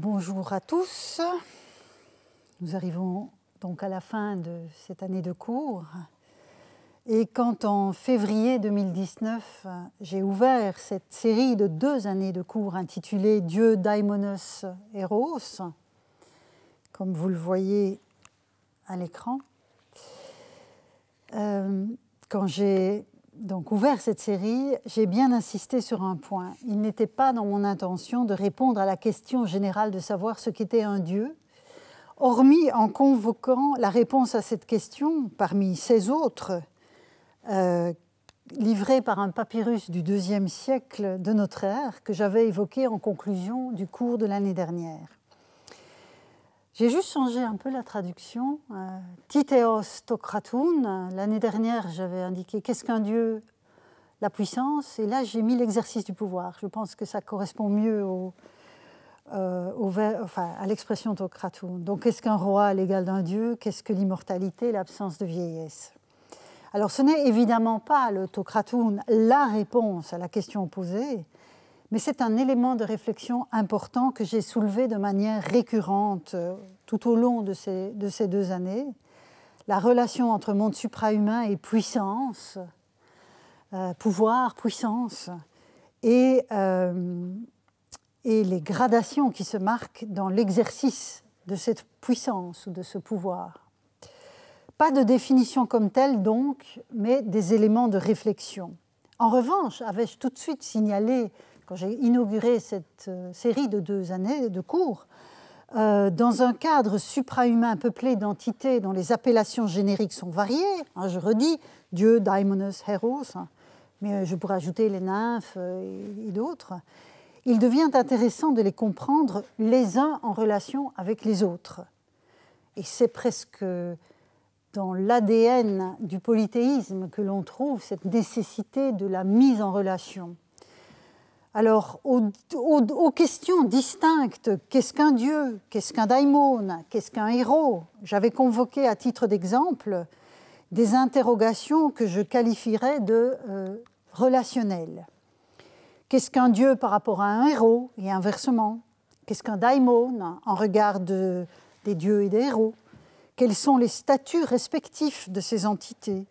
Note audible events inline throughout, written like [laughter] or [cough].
Bonjour à tous. Nous arrivons donc à la fin de cette année de cours. Et quand en février 2019, j'ai ouvert cette série de deux années de cours intitulée Dieu Daimonos Eros, comme vous le voyez à l'écran, euh, quand j'ai donc ouvert cette série, j'ai bien insisté sur un point. Il n'était pas dans mon intention de répondre à la question générale de savoir ce qu'était un Dieu, hormis en convoquant la réponse à cette question parmi ces autres euh, livrées livrés par un papyrus du IIe siècle de notre ère que j'avais évoqué en conclusion du cours de l'année dernière. J'ai juste changé un peu la traduction. Euh, Titeos tokratoun. L'année dernière, j'avais indiqué qu'est-ce qu'un dieu, la puissance, et là j'ai mis l'exercice du pouvoir. Je pense que ça correspond mieux au, euh, enfin, à l'expression tokratoun. Donc qu'est-ce qu'un roi à l'égal d'un dieu Qu'est-ce que l'immortalité, l'absence de vieillesse Alors ce n'est évidemment pas le tokratoun la réponse à la question posée, mais c'est un élément de réflexion important que j'ai soulevé de manière récurrente euh, tout au long de ces, de ces deux années. La relation entre monde suprahumain et puissance, euh, pouvoir, puissance, et, euh, et les gradations qui se marquent dans l'exercice de cette puissance ou de ce pouvoir. Pas de définition comme telle donc, mais des éléments de réflexion. En revanche, avais-je tout de suite signalé quand j'ai inauguré cette euh, série de deux années de cours, euh, dans un cadre suprahumain peuplé d'entités dont les appellations génériques sont variées, hein, je redis, dieu, daimonos, héros, hein, mais euh, je pourrais ajouter les nymphes et d'autres, il devient intéressant de les comprendre les uns en relation avec les autres. Et c'est presque dans l'ADN du polythéisme que l'on trouve cette nécessité de la mise en relation. Alors, aux, questions distinctes, qu'est-ce qu'un dieu Qu'est-ce qu'un daimon Qu'est-ce qu'un héros J'avais convoqué à titre d'exemple des interrogations que je qualifierais de euh, relationnelles. Qu'est-ce qu'un dieu par rapport à un héros et inversement Qu'est-ce qu'un daimon en regard des dieux et des héros Quels sont les statuts respectifs de ces entités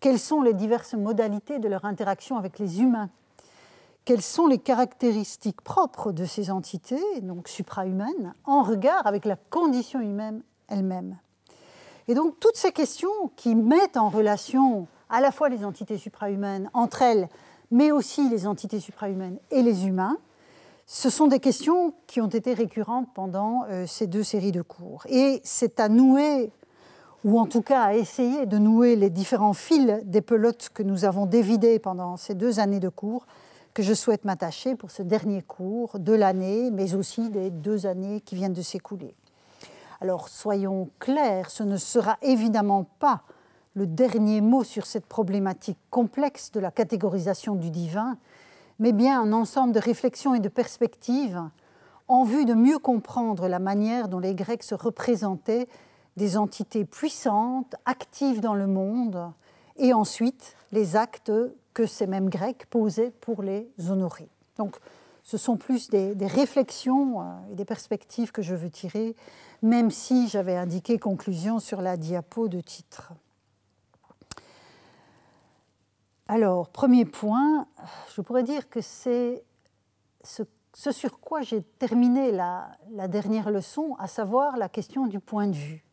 Quelles sont les diverses modalités de leur interaction avec les humains quelles sont les caractéristiques propres de ces entités, donc suprahumaines, en regard avec la condition humaine elle-même. Et donc toutes ces questions qui mettent en relation à la fois les entités suprahumaines entre elles, mais aussi les entités suprahumaines et les humains, ce sont des questions qui ont été récurrentes pendant euh, ces deux séries de cours. Et c'est à nouer, ou en tout cas à essayer de nouer les différents fils des pelotes que nous avons dévidés pendant ces deux années de cours, que je souhaite m'attacher pour ce dernier cours de l'année, mais aussi des deux années qui viennent de s'écouler. Alors soyons clairs, ce ne sera évidemment pas le dernier mot sur cette problématique complexe de la catégorisation du divin, mais bien un ensemble de réflexions et de perspectives en vue de mieux comprendre la manière dont les Grecs se représentaient des entités puissantes, actives dans le monde, et ensuite les actes que ces mêmes Grecs posaient pour les honorer. Donc ce sont plus des, réflexions euh, et des perspectives que je veux tirer, même si j'avais indiqué conclusion sur la diapo de titre. Alors, premier point, je pourrais dire que c'est ce, sur quoi j'ai terminé la dernière leçon, à savoir la question du point de vue.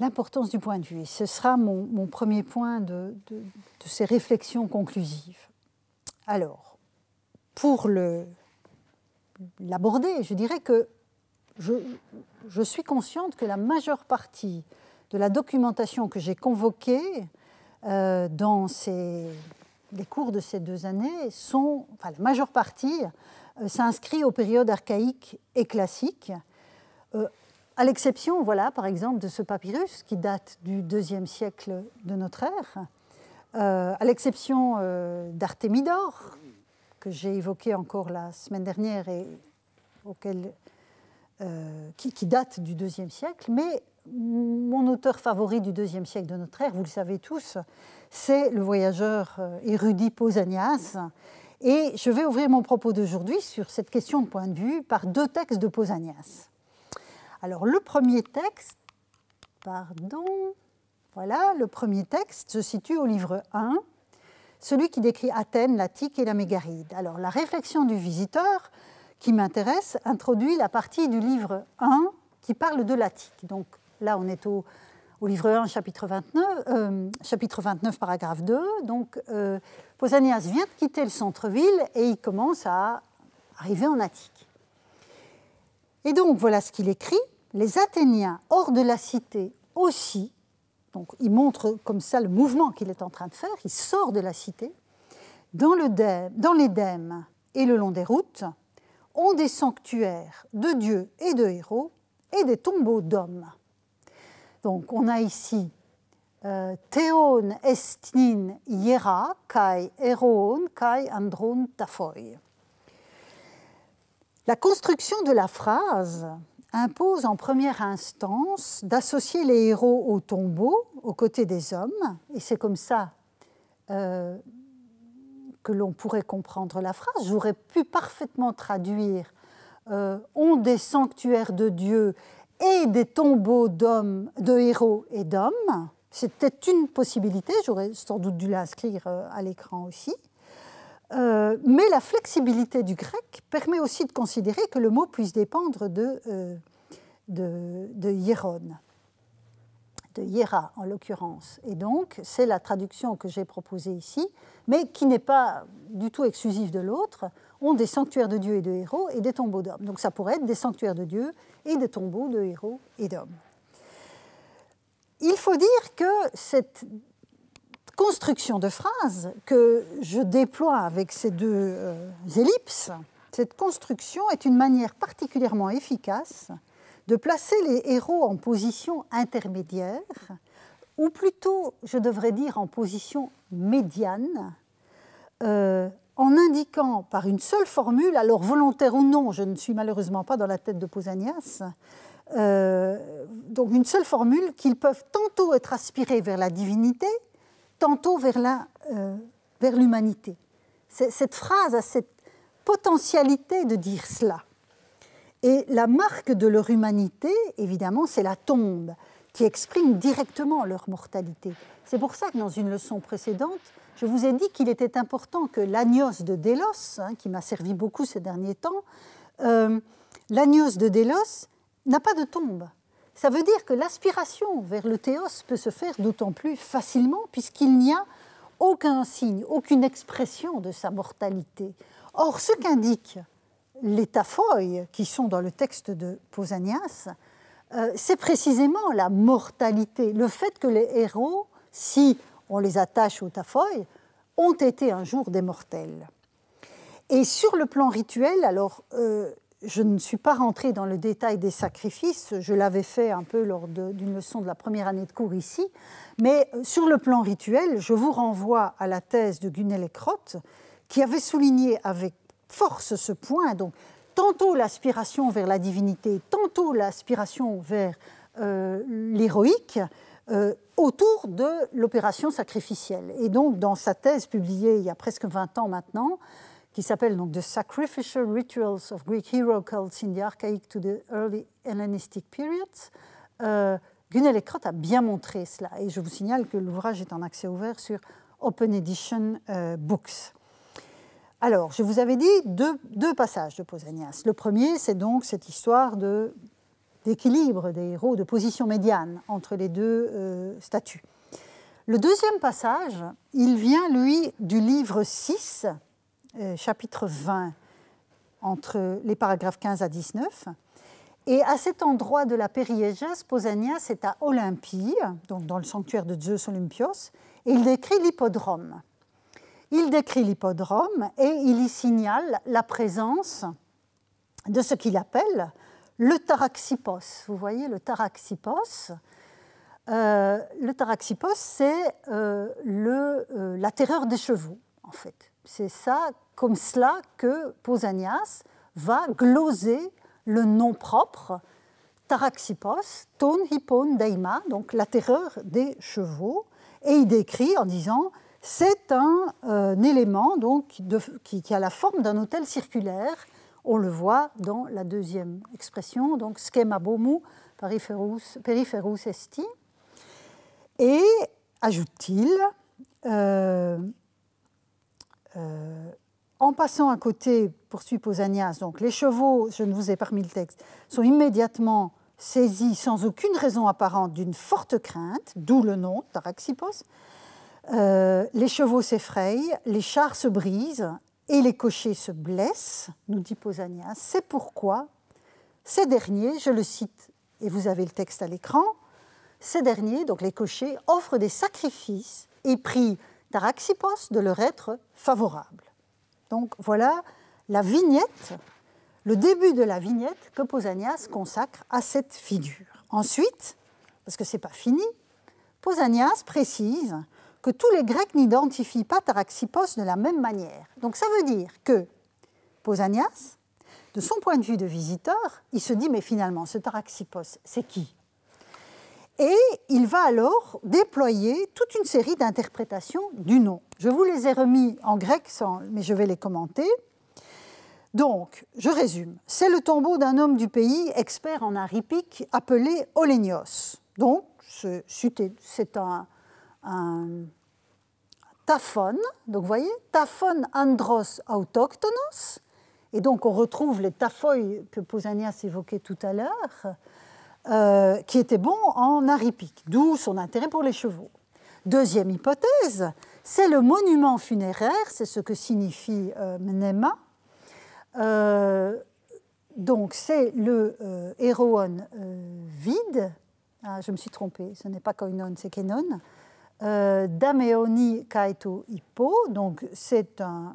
l'importance du point de vue. ce sera mon, premier point de, ces réflexions conclusives. Alors, pour l'aborder, je dirais que je, suis consciente que la majeure partie de la documentation que j'ai convoquée euh, dans les cours de ces deux années sont, enfin la majeure partie, euh, s'inscrit aux périodes archaïques et classiques, euh, à l'exception, voilà, par exemple, de ce papyrus qui date du deuxième siècle de notre ère, euh, à l'exception euh, d'Artémidor, que j'ai évoqué encore la semaine dernière et auquel, euh, qui, qui, date du deuxième siècle, mais mon auteur favori du deuxième siècle de notre ère, vous le savez tous, c'est le voyageur euh, érudit Pausanias. Et je vais ouvrir mon propos d'aujourd'hui sur cette question de point de vue par deux textes de Pausanias. Alors le premier texte, pardon, voilà, le premier texte se situe au livre 1, celui qui décrit Athènes, l'Attique et la Mégaride. Alors la réflexion du visiteur qui m'intéresse introduit la partie du livre 1 qui parle de l'Attique. Donc là on est au, livre 1 chapitre 29, euh, chapitre 29 paragraphe 2. Donc euh, Pausanias vient de quitter le centre-ville et il commence à arriver en Attique. Et donc voilà ce qu'il écrit. Les Athéniens hors de la cité aussi, donc il montre comme ça le mouvement qu'il est en train de faire, il sort de la cité, dans l'Édème et le long des routes, ont des sanctuaires de dieux et de héros et des tombeaux d'hommes. Donc on a ici euh, Théon estin hiera kai Eroon kai andron tafoi ». La construction de la phrase impose en première instance d'associer les héros aux tombeaux, aux côtés des hommes, et c'est comme ça euh, que l'on pourrait comprendre la phrase. J'aurais pu parfaitement traduire euh, ont des sanctuaires de Dieu et des tombeaux d'hommes, de héros et d'hommes. C'était une possibilité, j'aurais sans doute dû l'inscrire euh, à l'écran aussi. Euh, mais la flexibilité du grec permet aussi de considérer que le mot puisse dépendre de, euh, de, de hieron, de hiera en l'occurrence. Et donc, c'est la traduction que j'ai proposée ici, mais qui n'est pas du tout exclusive de l'autre, ont des sanctuaires de dieux et de héros et des tombeaux d'hommes. Donc ça pourrait être des sanctuaires de dieux et des tombeaux de héros et d'hommes. Il faut dire que cette construction de phrases que je déploie avec ces deux euh, ellipses, cette construction est une manière particulièrement efficace de placer les héros en position intermédiaire, ou plutôt, je devrais dire, en position médiane, euh, en indiquant par une seule formule, alors volontaire ou non, je ne suis malheureusement pas dans la tête de Pausanias, euh, donc une seule formule qu'ils peuvent tantôt être aspirés vers la divinité, tantôt vers euh, l'humanité. cette phrase a cette potentialité de dire cela. Et la marque de leur humanité, évidemment, c'est la tombe, qui exprime directement leur mortalité. C'est pour ça que dans une leçon précédente, je vous ai dit qu'il était important que l'agnos de Délos, hein, qui m'a servi beaucoup ces derniers temps, euh, l'agnos de Délos n'a pas de tombe. Ça veut dire que l'aspiration vers le théos peut se faire d'autant plus facilement puisqu'il n'y a aucun signe, aucune expression de sa mortalité. Or, ce qu'indiquent les tafoïs, qui sont dans le texte de Pausanias, euh, c'est précisément la mortalité, le fait que les héros, si on les attache aux tafoïs, ont été un jour des mortels. Et sur le plan rituel, alors, euh, je ne suis pas rentré dans le détail des sacrifices, je l'avais fait un peu lors d'une leçon de la première année de cours ici, mais euh, sur le plan rituel, je vous renvoie à la thèse de Gunel Crott, qui avait souligné avec force ce point, donc tantôt l'aspiration vers la divinité, tantôt l'aspiration vers euh, l'héroïque, euh, autour de l'opération sacrificielle. Et donc, dans sa thèse publiée il y a presque 20 ans maintenant, qui s'appelle donc The Sacrificial Rituals of Greek Hero Cults in the Archaic to the Early Hellenistic Periods. Euh, a bien montré cela et je vous signale que l'ouvrage est en accès ouvert sur Open Edition euh, Books. Alors, je vous avais dit deux, passages de Posanias. Le premier, c'est donc cette histoire de, d'équilibre des héros, de position médiane entre les deux euh, statues. Le deuxième passage, il vient, lui, du livre 6, euh, chapitre 20, entre les paragraphes 15 à 19. Et à cet endroit de la périégèse, Pausanias est à Olympie, donc dans le sanctuaire de Zeus Olympios, et il décrit l'hippodrome. Il décrit l'hippodrome et il y signale la présence de ce qu'il appelle le taraxipos. Vous voyez, le taraxipos, euh, le taraxipos, c'est euh, euh, la terreur des chevaux, en fait. C'est ça comme cela que Pausanias va gloser le nom propre Taraxipos, ton hippon daima, donc la terreur des chevaux, et il décrit en disant c'est un, euh, élément donc, qui, a la forme d'un hôtel circulaire. On le voit dans la deuxième expression, donc schema bomu periferus, esti. Et ajoute-t-il, euh, euh, en passant à côté, poursuit Posanias, donc les chevaux, je ne vous ai pas mis le texte, sont immédiatement saisis sans aucune raison apparente d'une forte crainte, d'où le nom Taraxipos. Euh, les chevaux s'effrayent, les chars se brisent et les cochers se blessent, nous dit Posanias, C'est pourquoi ces derniers, je le cite, et vous avez le texte à l'écran, ces derniers, donc les cochers, offrent des sacrifices et prient Taraxipos de leur être favorable. Donc voilà la vignette, le début de la vignette que Pausanias consacre à cette figure. Ensuite, parce que ce n'est pas fini, Pausanias précise que tous les Grecs n'identifient pas Taraxipos de la même manière. Donc ça veut dire que Pausanias, de son point de vue de visiteur, il se dit mais finalement ce Taraxipos c'est qui et il va alors déployer toute une série d'interprétations du nom. Je vous les ai remis en grec, mais je vais les commenter. Donc, je résume. C'est le tombeau d'un homme du pays, expert en art appelé Olenios. Donc, c'est un, un taphone. Donc, vous voyez, taphone andros autochtonos. Et donc, on retrouve les taphoïs que Pausanias évoquait tout à l'heure euh, qui était bon en aripique, d'où son intérêt pour les chevaux. Deuxième hypothèse, c'est le monument funéraire, c'est ce que signifie euh, Mnema. Euh, donc c'est le héroïne vide, ah, je me suis trompée, ce n'est pas Koinon, c'est Kenon, Dameoni Kaito Hippo, donc c'est un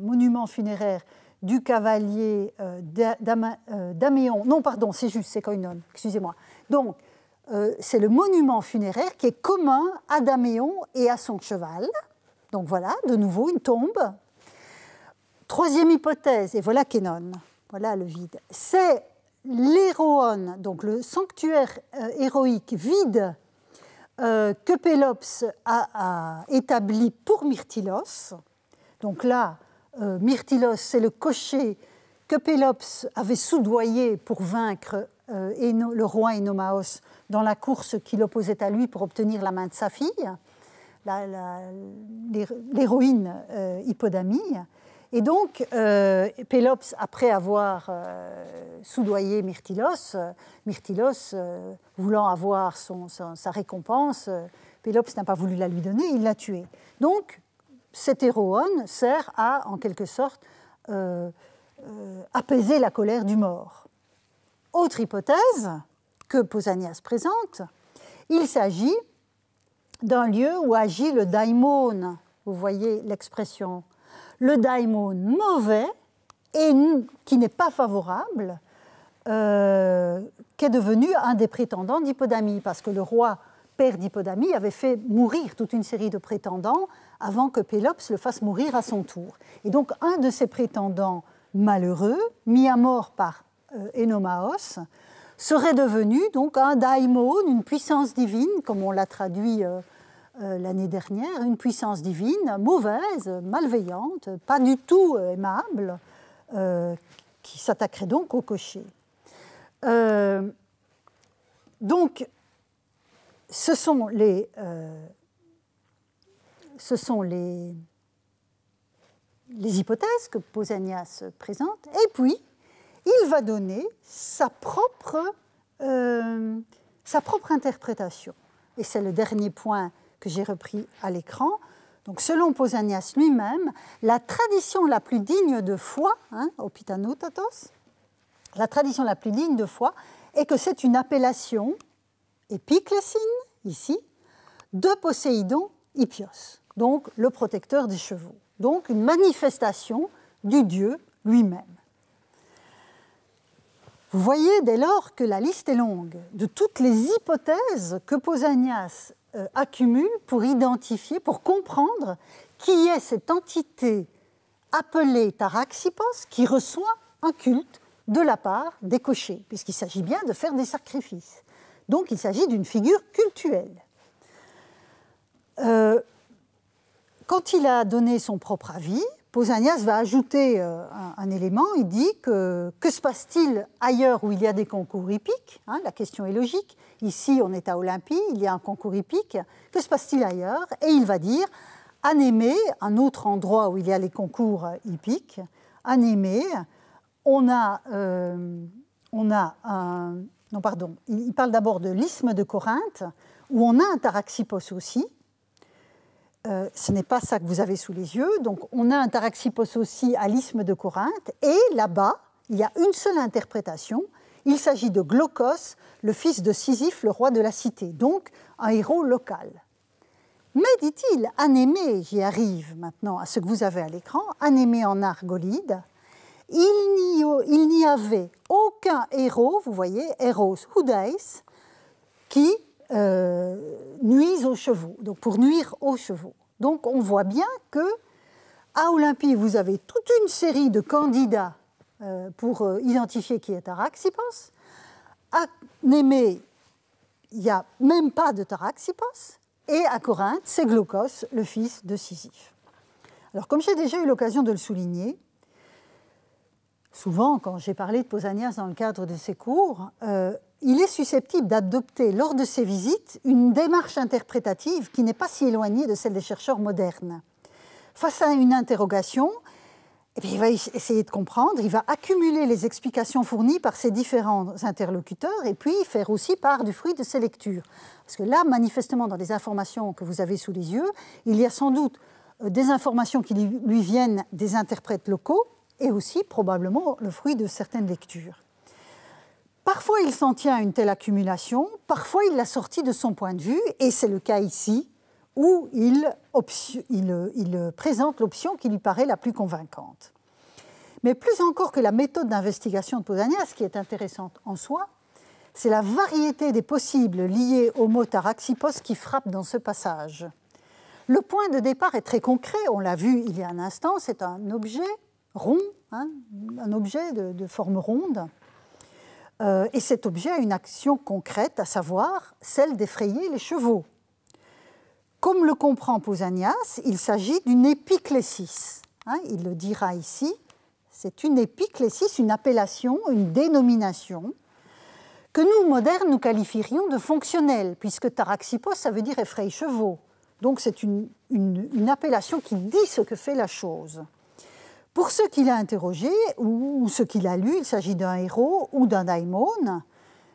monument funéraire du cavalier euh, euh, d'Améon. Non, pardon, c'est juste, c'est Koinon, excusez-moi. Donc, euh, c'est le monument funéraire qui est commun à Daméon et à son cheval. Donc voilà, de nouveau, une tombe. Troisième hypothèse, et voilà Kénon, voilà le vide. C'est l'héroïne, donc le sanctuaire héroïque vide que Pélops a, établi pour Myrtilos. Donc là, euh, Myrtilos, c'est le cocher que Pélops avait soudoyé pour vaincre euh, le roi Enomaos dans la course qu'il opposait à lui pour obtenir la main de sa fille, l'héroïne euh, Hippodamie. Et donc, Pélops, après avoir soudoyé Myrtilos, Myrtilos, voulant avoir sa récompense, Pélops n'a pas voulu la lui donner, il l'a tué. Donc, cet héroïne sert à, en quelque sorte, euh, euh, apaiser la colère du mort. Autre hypothèse que Pausanias présente, il s'agit d'un lieu où agit le daimon. Vous voyez l'expression. Le daimon mauvais et qui n'est pas favorable, euh, qui est devenu un des prétendants d'Hippodamie, parce que le roi père d'Hippodamie avait fait mourir toute une série de prétendants avant que Pélops le fasse mourir à son tour. Et donc un de ses prétendants malheureux, mis à mort par euh, Enomaos, serait devenu donc un daimon, une puissance divine, comme on l'a traduit euh, euh, l'année dernière, une puissance divine mauvaise, malveillante, pas du tout aimable, qui s'attaquerait donc au cocher. donc, ce sont les ce sont les, les hypothèses que Pausanias présente, et puis il va donner sa propre, euh, sa propre interprétation. Et c'est le dernier point que j'ai repris à l'écran. Donc, selon Pausanias lui-même, la tradition la plus digne de foi, hein, la tradition la plus digne de foi est que c'est une appellation épiclésine, ici, de Poséidon Hippios donc le protecteur des chevaux. Donc une manifestation du dieu lui-même. Vous voyez dès lors que la liste est longue de toutes les hypothèses que Pausanias euh, accumule pour identifier, pour comprendre qui est cette entité appelée Taraxippos qui reçoit un culte de la part des cochers, puisqu'il s'agit bien de faire des sacrifices. Donc il s'agit d'une figure cultuelle. Euh, quand il a donné son propre avis, Pausanias va ajouter euh, un, élément. Il dit que que se passe-t-il ailleurs où il y a des concours hippiques hein, La question est logique. Ici, on est à Olympie, il y a un concours hippique. Que se passe-t-il ailleurs Et il va dire Némée, un autre endroit où il y a les concours hippiques, Némée, on a, euh, on a un. Non, pardon, il parle d'abord de l'isthme de Corinthe, où on a un Taraxipos aussi, euh, ce n'est pas ça que vous avez sous les yeux. Donc on a un taraxippos aussi à l'isthme de Corinthe. Et là-bas, il y a une seule interprétation. Il s'agit de Glaucos, le fils de Sisyphe, le roi de la cité, donc un héros local. Mais, dit-il, Anémé, j'y arrive maintenant à ce que vous avez à l'écran, Anémée en argolide, il n'y avait aucun héros, vous voyez, héros Houdais, qui euh, nuisent aux chevaux, donc pour nuire aux chevaux. Donc on voit bien que à Olympie, vous avez toute une série de candidats euh, pour euh, identifier qui est Taraxippos. À Némée, il n'y a même pas de Taraxippos. Et à Corinthe, c'est Glaucos, le fils de Sisyphe. Alors, comme j'ai déjà eu l'occasion de le souligner, souvent quand j'ai parlé de Posanias dans le cadre de ses cours, il est susceptible d'adopter lors de ses visites une démarche interprétative qui n'est pas si éloignée de celle des chercheurs modernes. Face à une interrogation, eh il va essayer de comprendre, il va accumuler les explications fournies par ses différents interlocuteurs et puis faire aussi part du fruit de ses lectures. Parce que là, manifestement, dans les informations que vous avez sous les yeux, il y a sans doute euh, des informations qui lui viennent des interprètes locaux et aussi probablement le fruit de certaines lectures. Parfois, il s'en tient à une telle accumulation, parfois, il l'a sortie de son point de vue, et c'est le cas ici, où il, présente l'option qui lui paraît la plus convaincante. Mais plus encore que la méthode d'investigation de Pausanias, qui est intéressante en soi, c'est la variété des possibles liés au mot taraxipos qui frappe dans ce passage. Le point de départ est très concret, on l'a vu il y a un instant, c'est un objet rond, hein, un objet de forme ronde, euh, et cet objet a une action concrète, à savoir celle d'effrayer les chevaux. Comme le comprend Pausanias, il s'agit d'une épiclésis. Hein, il le dira ici, c'est une épiclésis, une appellation, une dénomination que nous, modernes, nous qualifierions de fonctionnelle, puisque taraxipos, ça veut dire effrayer chevaux. Donc c'est une appellation qui dit ce que fait la chose. Pour ceux qu'il a interrogé ou ceux qu'il a lu, il s'agit d'un héros ou d'un daimon,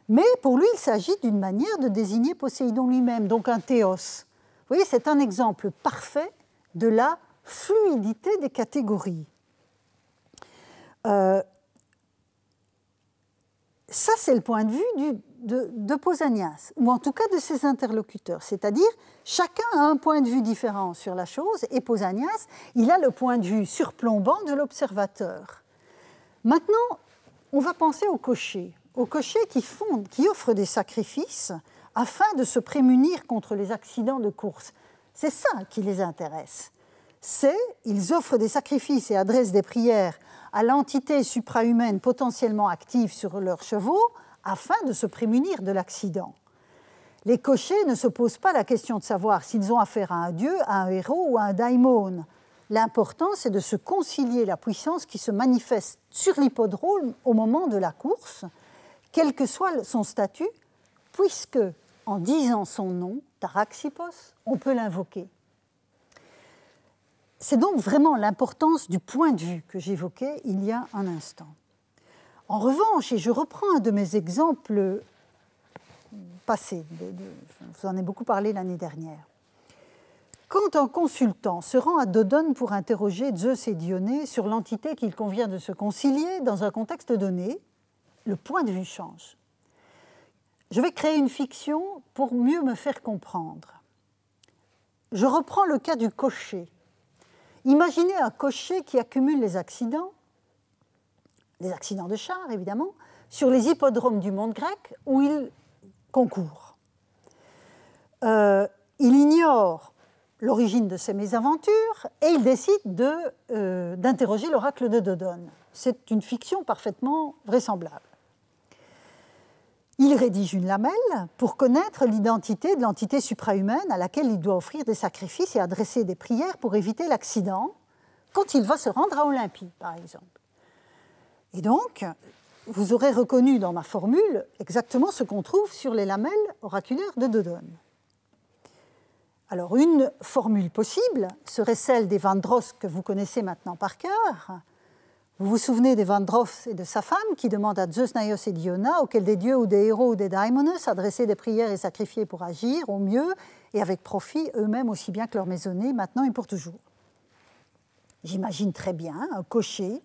mais pour lui, il s'agit d'une manière de désigner Poséidon lui-même, donc un théos. Vous voyez, c'est un exemple parfait de la fluidité des catégories. Euh, ça, c'est le point de vue du, de, Posanias ou en tout cas de ses interlocuteurs. C'est-à-dire, chacun a un point de vue différent sur la chose, et Posanias il a le point de vue surplombant de l'observateur. Maintenant, on va penser aux cochers, aux cochers qui, font, qui offrent des sacrifices afin de se prémunir contre les accidents de course. C'est ça qui les intéresse. C'est, ils offrent des sacrifices et adressent des prières à l'entité suprahumaine potentiellement active sur leurs chevaux, afin de se prémunir de l'accident. Les cochers ne se posent pas la question de savoir s'ils ont affaire à un dieu, à un héros ou à un daimon. L'important, c'est de se concilier la puissance qui se manifeste sur l'hippodrome au moment de la course, quel que soit son statut, puisque, en disant son nom, Taraxipos, on peut l'invoquer. C'est donc vraiment l'importance du point de vue que j'évoquais il y a un instant. En revanche, et je reprends un de mes exemples passés, je vous en ai beaucoup parlé l'année dernière, quand un consultant se rend à Dodone pour interroger Zeus et Dioné sur l'entité qu'il convient de se concilier dans un contexte donné, le point de vue change. Je vais créer une fiction pour mieux me faire comprendre. Je reprends le cas du cocher. Imaginez un cocher qui accumule les accidents des accidents de char, évidemment, sur les hippodromes du monde grec où il concourt. Euh, il ignore l'origine de ses mésaventures et il décide euh, d'interroger l'oracle de Dodone. C'est une fiction parfaitement vraisemblable. Il rédige une lamelle pour connaître l'identité de l'entité suprahumaine à laquelle il doit offrir des sacrifices et adresser des prières pour éviter l'accident quand il va se rendre à Olympie, par exemple. Et donc, vous aurez reconnu dans ma formule exactement ce qu'on trouve sur les lamelles oraculaires de Dodone. Alors, une formule possible serait celle des Vandross que vous connaissez maintenant par cœur. Vous vous souvenez des Vandross et de sa femme qui demandent à Zeus, Naios et Diona, auxquels des dieux ou des héros ou des daimonos adressaient des prières et sacrifiaient pour agir au mieux et avec profit eux-mêmes aussi bien que leur maisonnée, maintenant et pour toujours. J'imagine très bien un cocher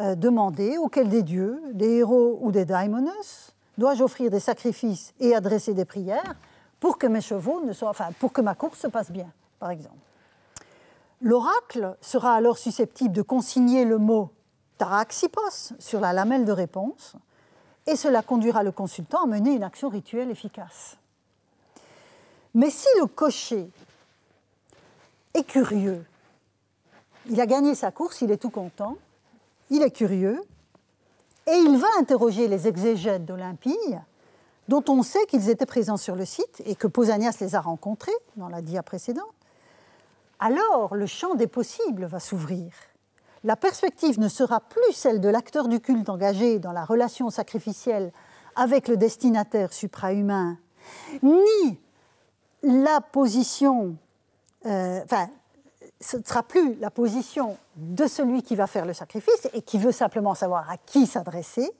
euh, demander auquel des dieux, des héros ou des daimonos, dois-je offrir des sacrifices et adresser des prières pour que mes chevaux ne soient, enfin, pour que ma course se passe bien, par exemple. L'oracle sera alors susceptible de consigner le mot taraxipos sur la lamelle de réponse, et cela conduira le consultant à mener une action rituelle efficace. Mais si le cocher est curieux, il a gagné sa course, il est tout content, il est curieux et il va interroger les exégètes d'Olympie, dont on sait qu'ils étaient présents sur le site et que Pausanias les a rencontrés dans la dia précédente. Alors le champ des possibles va s'ouvrir. La perspective ne sera plus celle de l'acteur du culte engagé dans la relation sacrificielle avec le destinataire suprahumain, ni la position, euh, ce ne sera plus la position de celui qui va faire le sacrifice et qui veut simplement savoir à qui s'adresser.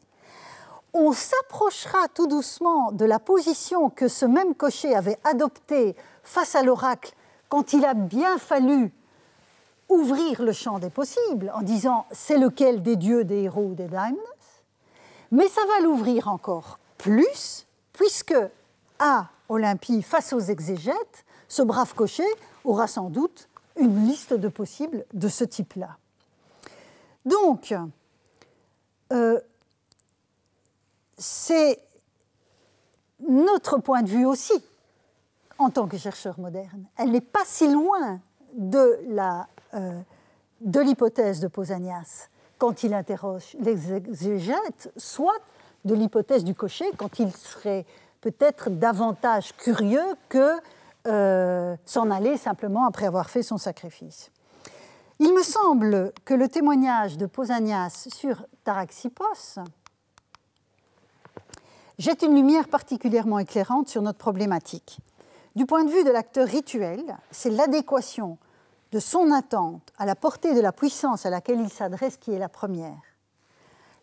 On s'approchera tout doucement de la position que ce même cocher avait adoptée face à l'oracle quand il a bien fallu ouvrir le champ des possibles en disant c'est lequel des dieux, des héros ou des daimons. Mais ça va l'ouvrir encore plus puisque à Olympie, face aux exégètes, ce brave cocher aura sans doute une liste de possibles de ce type-là. Donc, euh, c'est notre point de vue aussi en tant que chercheur moderne. Elle n'est pas si loin de la euh, de l'hypothèse de Pausanias quand il interroge l'exégète, soit de l'hypothèse du cocher quand il serait peut-être davantage curieux que euh, s'en aller simplement après avoir fait son sacrifice. Il me semble que le témoignage de Posanias sur Taraxippos jette une lumière particulièrement éclairante sur notre problématique. Du point de vue de l'acteur rituel, c'est l'adéquation de son attente à la portée de la puissance à laquelle il s'adresse qui est la première.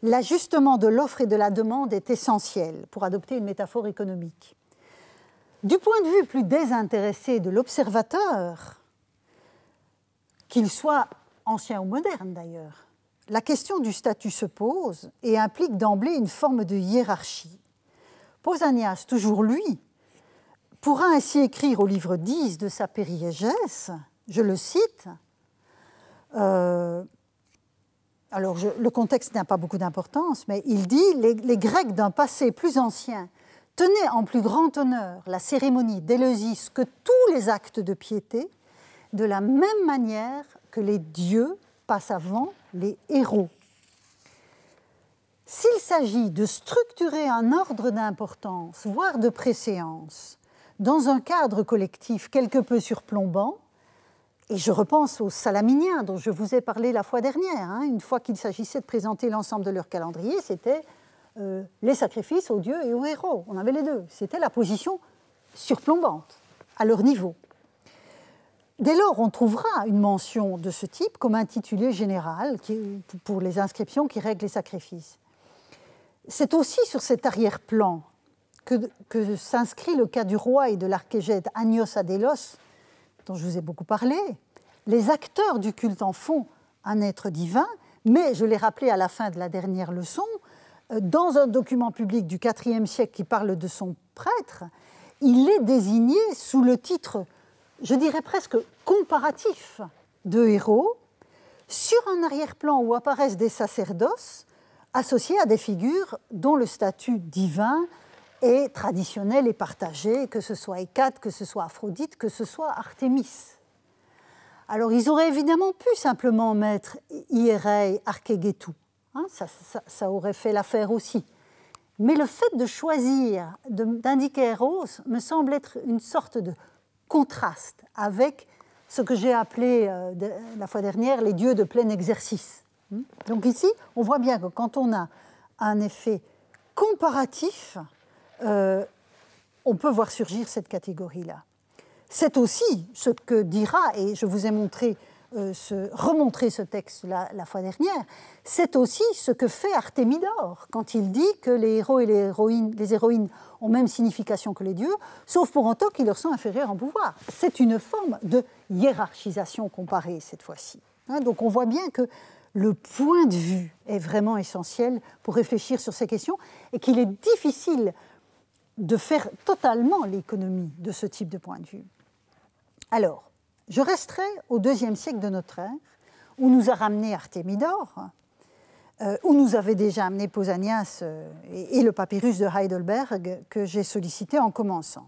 L'ajustement de l'offre et de la demande est essentiel pour adopter une métaphore économique. Du point de vue plus désintéressé de l'observateur, qu'il soit ancien ou moderne d'ailleurs, la question du statut se pose et implique d'emblée une forme de hiérarchie. Pausanias, toujours lui, pourra ainsi écrire au livre 10 de sa périégèse, je le cite, euh, alors le contexte n'a pas beaucoup d'importance, mais il dit les Grecs d'un passé plus ancien tenait en plus grand honneur la cérémonie d'Éleusis que tous les actes de piété, de la même manière que les dieux passent avant les héros. S'il s'agit de structurer un ordre d'importance, voire de préséance, dans un cadre collectif quelque peu surplombant, et je repense aux Salaminiens dont je vous ai parlé la fois dernière, hein, une fois qu'il s'agissait de présenter l'ensemble de leur calendrier, c'était euh, les sacrifices aux dieux et aux héros. On avait les deux. C'était la position surplombante à leur niveau. Dès lors, on trouvera une mention de ce type comme intitulé général qui, pour les inscriptions qui règlent les sacrifices. C'est aussi sur cet arrière-plan que, s'inscrit le cas du roi et de l'archégète Agnos Adélos, dont je vous ai beaucoup parlé. Les acteurs du culte en font un être divin, mais je l'ai rappelé à la fin de la dernière leçon, dans un document public du IVe siècle qui parle de son prêtre, il est désigné sous le titre, je dirais presque comparatif, de héros, sur un arrière-plan où apparaissent des sacerdoces associés à des figures dont le statut divin est traditionnel et partagé, que ce soit Hécate, que ce soit Aphrodite, que ce soit Artémis. Alors ils auraient évidemment pu simplement mettre Hierei Archegetou, Hein, ça, aurait fait l'affaire aussi. Mais le fait de choisir d'indiquer Eros me semble être une sorte de contraste avec ce que j'ai appelé euh, la fois dernière les dieux de plein exercice. Hein. Donc ici, on voit bien que quand on a un effet comparatif, euh, on peut voir surgir cette catégorie-là. C'est aussi ce que dira, et je vous ai montré euh, remontrer ce, ce texte la, fois dernière, c'est aussi ce que fait Artémidore quand il dit que les héros et les héroïnes, les héroïnes ont même signification que les dieux, sauf pour autant qu'ils leur sont inférieurs en pouvoir. C'est une forme de hiérarchisation comparée cette fois-ci. Hein, donc on voit bien que le point de vue est vraiment essentiel pour réfléchir sur ces questions et qu'il est difficile de faire totalement l'économie de ce type de point de vue. Alors, je resterai au deuxième siècle de notre ère, où nous a ramené Artemidor, euh, où nous avait déjà amené Pausanias euh, et, le papyrus de Heidelberg que j'ai sollicité en commençant.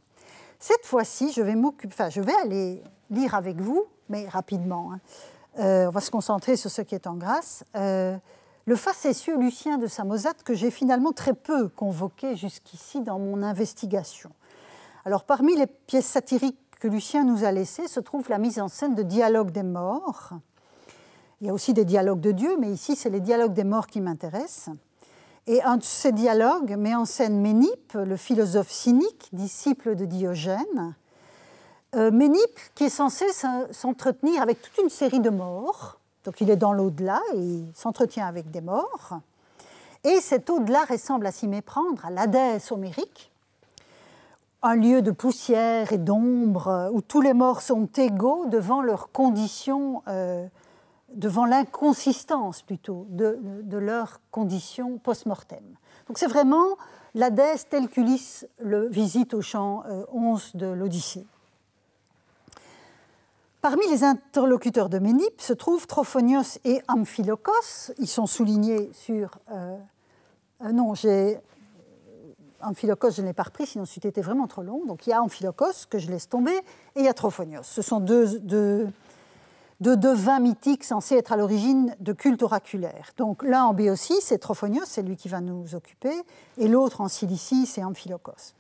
Cette fois-ci, je vais m'occuper, je vais aller lire avec vous, mais rapidement. Hein. Euh, on va se concentrer sur ce qui est en grâce. le facétieux Lucien de Samosate que j'ai finalement très peu convoqué jusqu'ici dans mon investigation. Alors, parmi les pièces satiriques que Lucien nous a laissé se trouve la mise en scène de Dialogue des morts. Il y a aussi des dialogues de Dieu, mais ici, c'est les dialogues des morts qui m'intéressent. Et un de ces dialogues met en scène Ménippe, le philosophe cynique, disciple de Diogène. Euh, qui est censé s'entretenir avec toute une série de morts. Donc il est dans l'au-delà et il s'entretient avec des morts. Et cet au-delà ressemble à s'y méprendre, à l'Hadès homérique, un lieu de poussière et d'ombre euh, où tous les morts sont égaux devant leurs conditions, euh, devant l'inconsistance plutôt de, de leurs conditions post-mortem. Donc c'est vraiment l'Hadès tel qu'Ulysse le visite au champ 11 euh, de l'Odyssée. Parmi les interlocuteurs de Ménippe se trouvent Trophonios et Amphilocos. Ils sont soulignés sur. non, j'ai Amphilocos, je ne l'ai pas repris, sinon c'était vraiment trop long. Donc il y a Amphilocos, que je laisse tomber, et il y a Trophonios. Ce sont deux, deux, deux devins mythiques censés être à l'origine de cultes oraculaires. Donc l'un en Béotie, c'est Trophonios, c'est lui qui va nous occuper, et l'autre en Cilicie, c'est Amphilocos.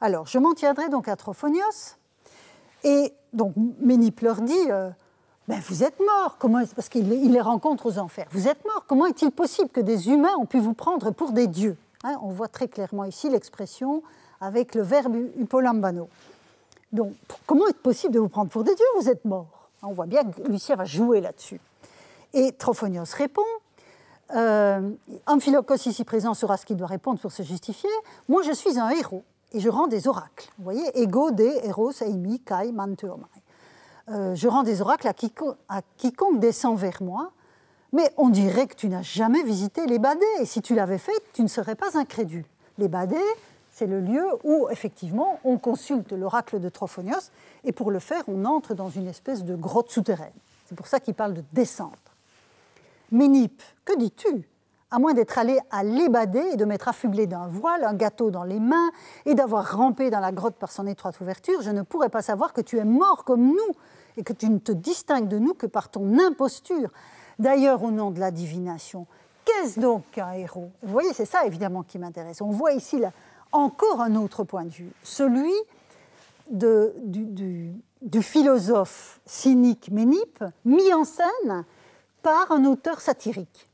Alors, je m'en tiendrai donc à Trophonios, et donc leur dit... ben vous êtes mort, comment parce qu'il les rencontre aux enfers. Vous êtes mort, comment est-il possible que des humains ont pu vous prendre pour des dieux Hein, on voit très clairement ici l'expression avec le verbe upolambano. Donc, comment est-ce possible de vous prendre pour des dieux Vous êtes morts. On voit bien que Lucien va jouer là-dessus. Et Trophonios répond euh, ici présent sera ce qu'il doit répondre pour se justifier. Moi, je suis un héros et je rends des oracles. Vous voyez, ego de héros eimi kai euh, je rends des oracles à quiconque descend vers moi mais on dirait que tu n'as jamais visité les Et si tu l'avais fait, tu ne serais pas incrédule. Les c'est le lieu où, effectivement, on consulte l'oracle de Trophonios. Et pour le faire, on entre dans une espèce de grotte souterraine. C'est pour ça qu'il parle de descendre. Ménippe, que dis-tu à moins d'être allé à l'ébader et de m'être affublé d'un voile, un gâteau dans les mains, et d'avoir rampé dans la grotte par son étroite ouverture, je ne pourrais pas savoir que tu es mort comme nous, et que tu ne te distingues de nous que par ton imposture. D'ailleurs, au nom de la divination, qu'est-ce donc qu'un héros Vous voyez, c'est ça évidemment qui m'intéresse. On voit ici là, encore un autre point de vue, celui du, philosophe cynique Ménippe, mis en scène par un auteur satirique.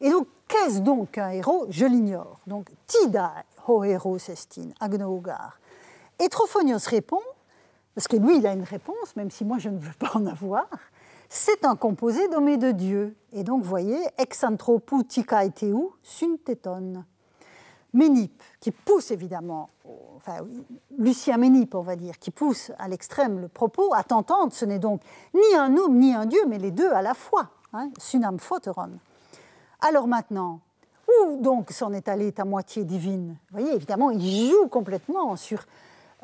Et donc, qu'est-ce donc qu'un héros Je l'ignore. Donc, tida ho héros estin, agnogar. Et Trophonios répond, parce que lui, il a une réponse, même si moi, je ne veux pas en avoir c'est un composé nommé de Dieu. Et donc, vous voyez, exanthroputica et teu, syntétone. Ménip, qui pousse évidemment, enfin, Lucien Ménip, on va dire, qui pousse à l'extrême le propos, à tentante, ce n'est donc ni un homme ni un dieu, mais les deux à la fois, hein, sunam Alors maintenant, où donc s'en est allée ta moitié divine Vous voyez, évidemment, il joue complètement sur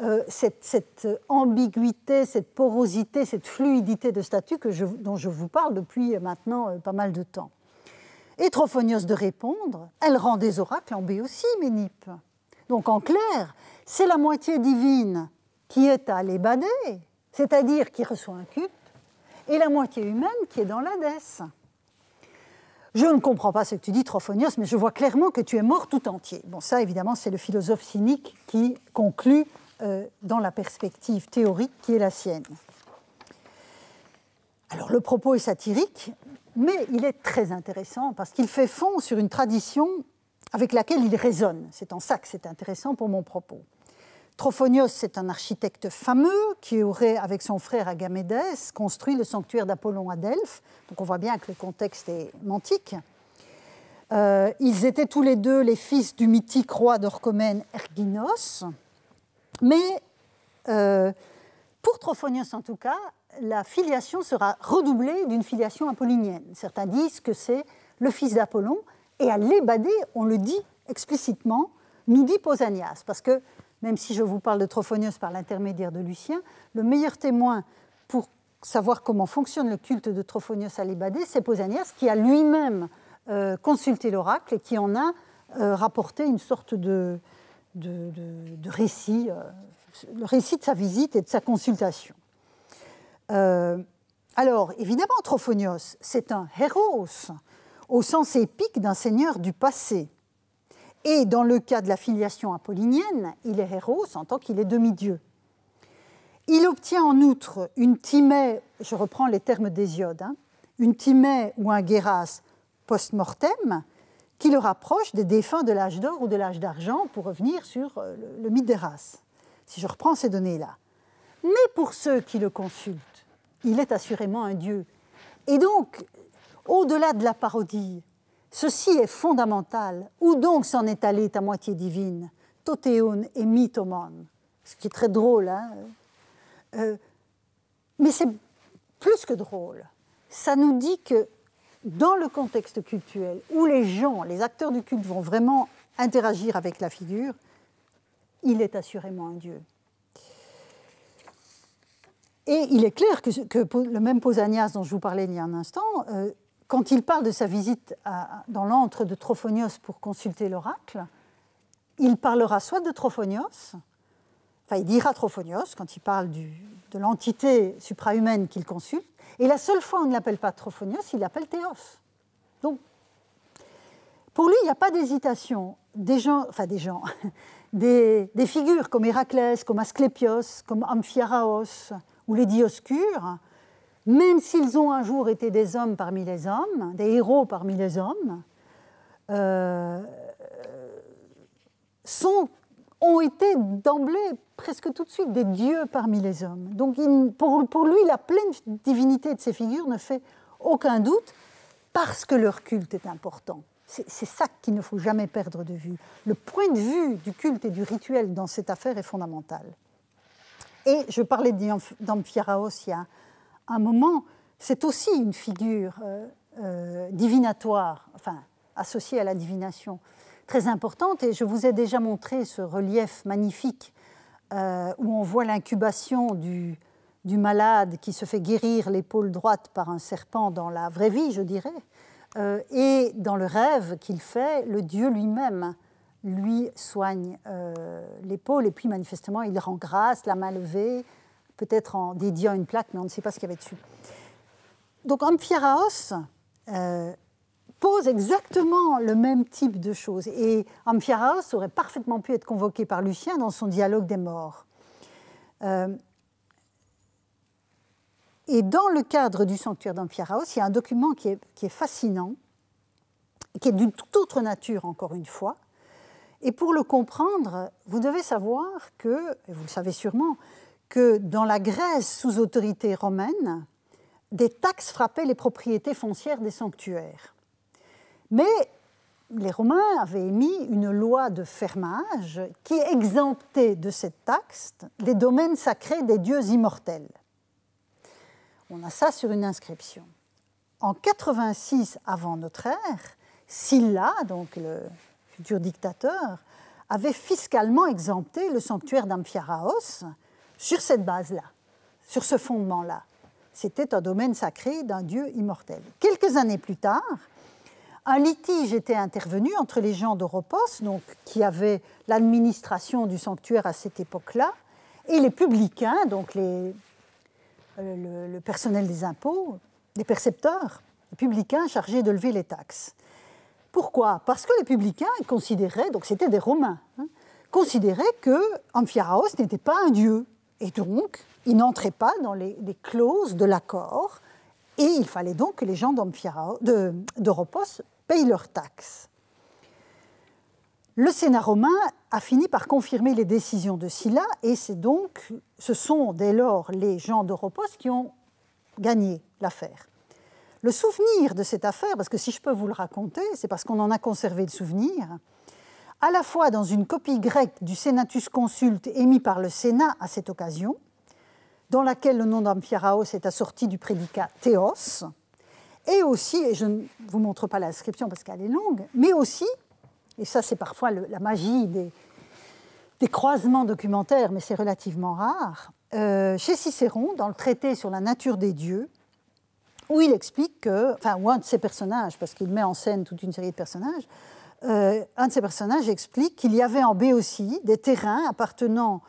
euh, cette, euh, ambiguïté, cette porosité, cette fluidité de statut que dont je vous parle depuis euh, maintenant pas mal de temps. Et Trophonios de répondre, elle rend des oracles en B aussi, Ménippe. Donc en clair, c'est la moitié divine qui est à l'Ébadé, c'est-à-dire qui reçoit un culte, et la moitié humaine qui est dans l'Hadès. Je ne comprends pas ce que tu dis, Trophonios, mais je vois clairement que tu es mort tout entier. Bon, ça, évidemment, c'est le philosophe cynique qui conclut euh, dans la perspective théorique qui est la sienne. Alors le propos est satirique, mais il est très intéressant parce qu'il fait fond sur une tradition avec laquelle il résonne. C'est en ça que c'est intéressant pour mon propos. Trophonios, c'est un architecte fameux qui aurait, avec son frère Agamédès, construit le sanctuaire d'Apollon à Delphes. Donc on voit bien que le contexte est mantique. Euh, ils étaient tous les deux les fils du mythique roi d'Orchomène Erginos, mais euh, pour Trophonius, en tout cas, la filiation sera redoublée d'une filiation apollinienne. Certains disent que c'est le fils d'Apollon, et à l'Ébadé, on le dit explicitement, nous dit Pausanias, parce que même si je vous parle de Trophonius par l'intermédiaire de Lucien, le meilleur témoin pour savoir comment fonctionne le culte de Trophonius à l'Ébadé, c'est Pausanias qui a lui-même euh, consulté l'oracle et qui en a euh, rapporté une sorte de, de, récit, euh, le récit de sa visite et de sa consultation. Euh, alors, évidemment, Trophonios, c'est un héros au sens épique d'un seigneur du passé. Et dans le cas de la filiation apollinienne, il est héros en tant qu'il est demi-dieu. Il obtient en outre une timée, je reprends les termes d'Hésiode, hein, une timée ou un guéras post-mortem, qui le rapproche des défunts de l'âge d'or ou de l'âge d'argent, pour revenir sur euh, le, mythe des races, si je reprends ces données-là. Mais pour ceux qui le consultent, il est assurément un dieu. Et donc, au-delà de la parodie, ceci est fondamental. Où donc s'en est allé ta moitié divine, Totéon et Mythomon. » Ce qui est très drôle, hein euh, Mais c'est plus que drôle. Ça nous dit que dans le contexte cultuel où les gens, les acteurs du culte vont vraiment interagir avec la figure, il est assurément un dieu. Et il est clair que, le même Posanias dont je vous parlais il y a un instant, euh, quand il parle de sa visite dans l'antre de Trophonios pour consulter l'oracle, il parlera soit de Trophonios, enfin il dira Trophonios quand il parle de l'entité suprahumaine qu'il consulte, et la seule fois où on ne l'appelle pas Trophonios, il l'appelle Théos. Donc, pour lui, il n'y a pas d'hésitation. Des gens, enfin des gens, [laughs] des, figures comme Héraclès, comme Asclépios, comme Amphiaraos ou les Dioscures, même s'ils ont un jour été des hommes parmi les hommes, des héros parmi les hommes, euh, sont ont été d'emblée, presque tout de suite, des dieux parmi les hommes. Donc pour, lui, la pleine divinité de ces figures ne fait aucun doute parce que leur culte est important. C'est ça qu'il ne faut jamais perdre de vue. Le point de vue du culte et du rituel dans cette affaire est fondamental. Et je parlais d'Amphiaraos il y a un moment, c'est aussi une figure euh, euh, divinatoire, enfin associée à la divination très importante. Et je vous ai déjà montré ce relief magnifique euh, où on voit l'incubation du, du, malade qui se fait guérir l'épaule droite par un serpent dans la vraie vie, je dirais. Euh, et dans le rêve qu'il fait, le Dieu lui-même lui soigne euh, l'épaule et puis manifestement il rend grâce, la main levée, peut-être en dédiant une plaque, mais on ne sait pas ce qu'il y avait dessus. Donc Amphiaraos, euh, pose exactement le même type de choses. Et Amphiaraos aurait parfaitement pu être convoqué par Lucien dans son dialogue des morts. Euh, et dans le cadre du sanctuaire d'Amphiaraos, il y a un document qui est, qui est fascinant, qui est d'une toute autre nature, encore une fois. Et pour le comprendre, vous devez savoir que, vous le savez sûrement, que dans la Grèce sous autorité romaine, des taxes frappaient les propriétés foncières des sanctuaires. Mais les Romains avaient émis une loi de fermage qui exemptait de cette taxe les domaines sacrés des dieux immortels. On a ça sur une inscription. En 86 avant notre ère, Sylla, donc le futur dictateur, avait fiscalement exempté le sanctuaire d'Amphiaraos sur cette base-là, sur ce fondement-là. C'était un domaine sacré d'un dieu immortel. Quelques années plus tard, un litige était intervenu entre les gens d'Oropos, donc qui avaient l'administration du sanctuaire à cette époque-là, et les publicains, donc euh, le, personnel des impôts, les percepteurs, les publicains chargés de lever les taxes. Pourquoi Parce que les publicains considéraient, donc c'était des Romains, hein, considéraient que Amphiaraos n'était pas un dieu, et donc il n'entrait pas dans les, clauses de l'accord, et il fallait donc que les gens d'Oropos payent leurs taxes. Le Sénat romain a fini par confirmer les décisions de Sylla et c'est donc, ce sont dès lors les gens d'Europos qui ont gagné l'affaire. Le souvenir de cette affaire, parce que si je peux vous le raconter, c'est parce qu'on en a conservé le souvenir, à la fois dans une copie grecque du Senatus Consulte émis par le Sénat à cette occasion, dans laquelle le nom d'Amphiaraos est assorti du prédicat Théos, et aussi, et je ne vous montre pas l'inscription parce qu'elle est longue, mais aussi, et ça c'est parfois la magie des, croisements documentaires, mais c'est relativement rare, euh, chez Cicéron, dans le traité sur la nature des dieux, où il explique que, enfin, ou un de ses personnages, parce qu'il met en scène toute une série de personnages, euh, un de ses personnages explique qu'il y avait en Béotie des terrains appartenant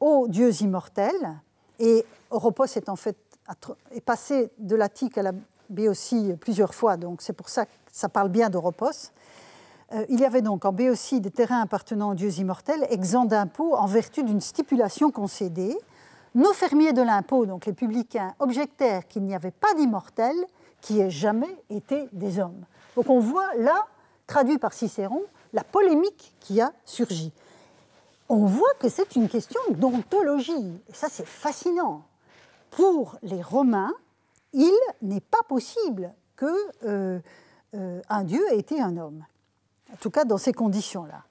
aux dieux immortels, et Oropos est en fait est passé de l'Attique à la Béotie plusieurs fois, donc c'est pour ça que ça parle bien d'Oropos. Euh, il y avait donc en Béotie des terrains appartenant aux dieux immortels, exempts d'impôts en vertu d'une stipulation concédée. Nos fermiers de l'impôt, donc les publicains, objectèrent qu'il n'y avait pas d'immortels qui aient jamais été des hommes. Donc on voit là, traduit par Cicéron, la polémique qui a surgi. On voit que c'est une question d'ontologie. Et ça, c'est fascinant. Pour les Romains, il n'est pas possible que euh, euh, un dieu ait été un homme. En tout cas, dans ces conditions-là.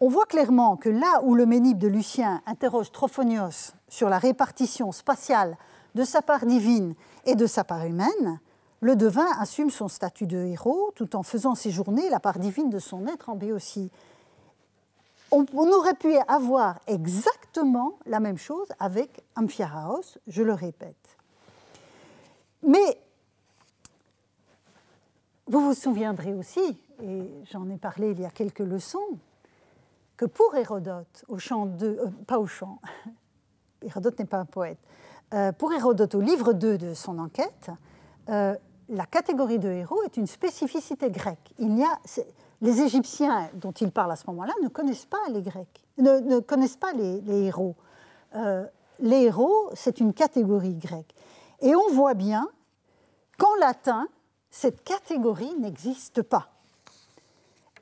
On voit clairement que là où le ménib de Lucien interroge Trophonios sur la répartition spatiale de sa part divine et de sa part humaine, le devin assume son statut de héros tout en faisant séjourner la part divine de son être en Béotie. On, on aurait pu avoir exactement la même chose avec Amphiaraos, je le répète. Mais vous vous souviendrez aussi, et j'en ai parlé il y a quelques leçons, que pour Hérodote, au champ 2, euh, pas au champ, [laughs] Hérodote n'est pas un poète, euh, pour Hérodote, au livre 2 de son enquête, euh, la catégorie de héros est une spécificité grecque. Il y a, les Égyptiens dont il parle à ce moment-là ne connaissent pas les Grecs, ne, connaissent pas les, les héros. les héros, c'est une catégorie grecque. Et on voit bien qu'en latin, cette catégorie n'existe pas.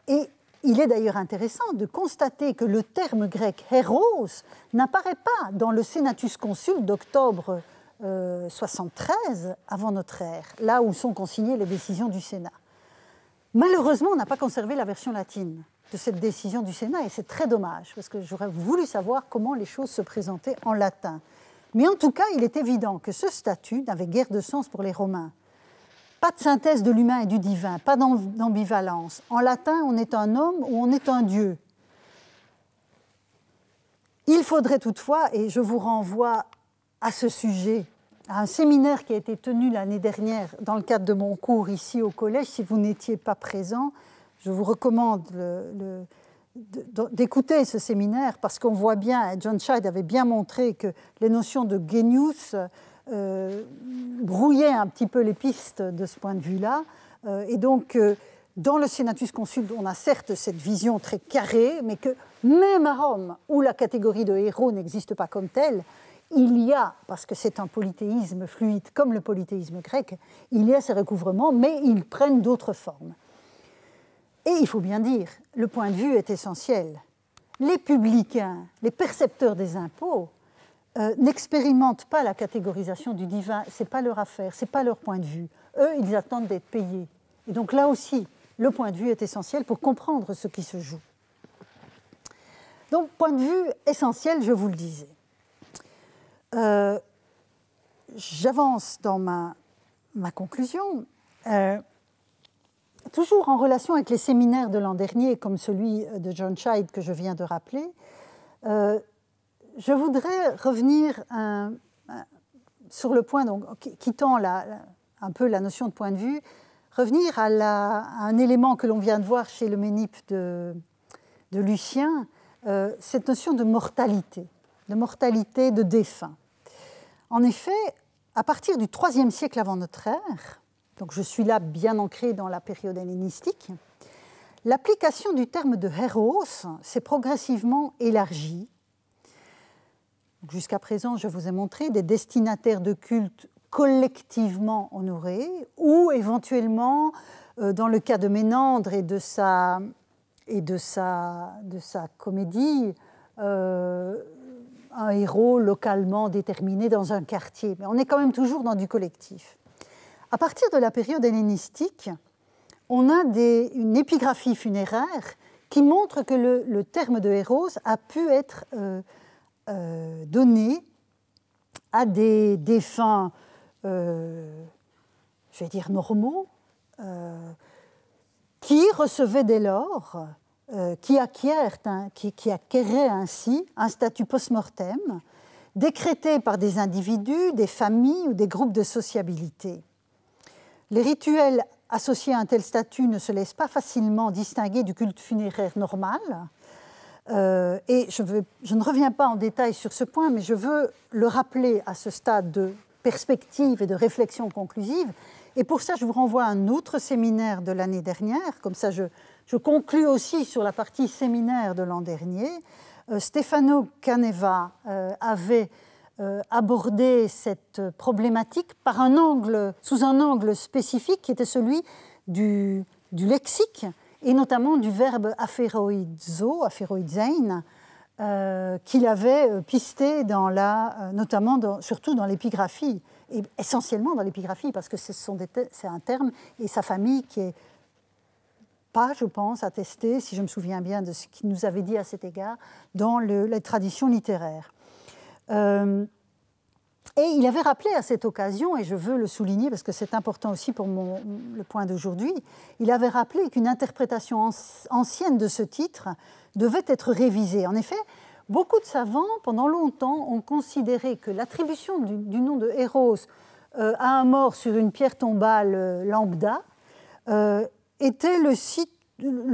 Et il est d'ailleurs intéressant de constater que le terme grec héros n'apparaît pas dans le Senatus Consul d'octobre 73 euh, avant notre ère, là où sont consignées les décisions du Sénat. Malheureusement, on n'a pas conservé la version latine de cette décision du Sénat et c'est très dommage parce que j'aurais voulu savoir comment les choses se présentaient en latin. Mais en tout cas, il est évident que ce statut n'avait guère de sens pour les Romains. Pas de synthèse de l'humain et du divin, pas d'ambivalence. En latin, on est un homme ou on est un dieu. Il faudrait toutefois, et je vous renvoie à ce sujet, à un séminaire qui a été tenu l'année dernière dans le cadre de mon cours ici au collège, si vous n'étiez pas présent, je vous recommande d'écouter ce séminaire parce qu'on voit bien, John Scheid avait bien montré que les notions de genius, euh, brouillait un petit peu les pistes de ce point de vue-là. Euh, et donc, euh, dans le Senatus Consulte, on a certes cette vision très carrée, mais que même à Rome, où la catégorie de héros n'existe pas comme telle, il y a, parce que c'est un polythéisme fluide comme le polythéisme grec, il y a ces recouvrements, mais ils prennent d'autres formes. Et il faut bien dire, le point de vue est essentiel. Les publicains, les percepteurs des impôts, euh, n'expérimentent pas la catégorisation du divin, c'est pas leur affaire, c'est pas leur point de vue. Eux, ils attendent d'être payés. Et donc là aussi, le point de vue est essentiel pour comprendre ce qui se joue. Donc, point de vue essentiel, je vous le disais. Euh, j'avance dans ma, conclusion. Euh, toujours en relation avec les séminaires de l'an dernier, comme celui de John Scheid que je viens de rappeler, je voudrais revenir euh, sur le point, donc, quittant un peu la notion de point de vue, revenir à, un élément que l'on vient de voir chez le Ménippe de, Lucien, euh, cette notion de mortalité, de mortalité de défunt. En effet, à partir du IIIe siècle avant notre ère, donc je suis là bien ancré dans la période hellénistique, l'application du terme de héros s'est progressivement élargie Jusqu'à présent, je vous ai montré des destinataires de culte collectivement honorés ou éventuellement, euh, dans le cas de Ménandre et de sa, et de sa, de sa comédie, euh, un héros localement déterminé dans un quartier. Mais on est quand même toujours dans du collectif. À partir de la période hellénistique, on a une épigraphie funéraire qui montre que le, terme de héros a pu être euh, euh, donnés à des, défunts, euh, je vais dire, normaux, euh, qui recevaient dès lors, qui, acquièrent qui, qui, acquéraient ainsi un statut post-mortem, décrété par des individus, des familles ou des groupes de sociabilité. Les rituels associés à un tel statut ne se laissent pas facilement distinguer du culte funéraire normal, euh, et je, ne reviens pas en détail sur ce point, mais je veux le rappeler à ce stade de perspective et de réflexion conclusive. Et pour ça, je vous renvoie à un autre séminaire de l'année dernière. Comme ça, je, je conclus aussi sur la partie séminaire de l'an dernier. Euh, Stefano Caneva euh, avait abordé cette problématique par sous un angle spécifique qui était celui du lexique et notamment du verbe aphéroïdzo, aphéroïdzein, euh, qu'il avait euh, pisté dans la, euh, notamment dans, surtout dans l'épigraphie, et essentiellement dans l'épigraphie, parce que c'est un terme et sa famille qui est pas, je pense, attestée, si je me souviens bien de ce qu'il nous avait dit à cet égard, dans la les traditions littéraires. Et il avait rappelé à cette occasion, et je veux le souligner parce que c'est important aussi pour le point d'aujourd'hui, il avait rappelé qu'une interprétation ancienne de ce titre devait être révisée. En effet, beaucoup de savants, pendant longtemps, ont considéré que l'attribution du, nom de Héros euh, à un mort sur une pierre tombale euh, lambda euh, était le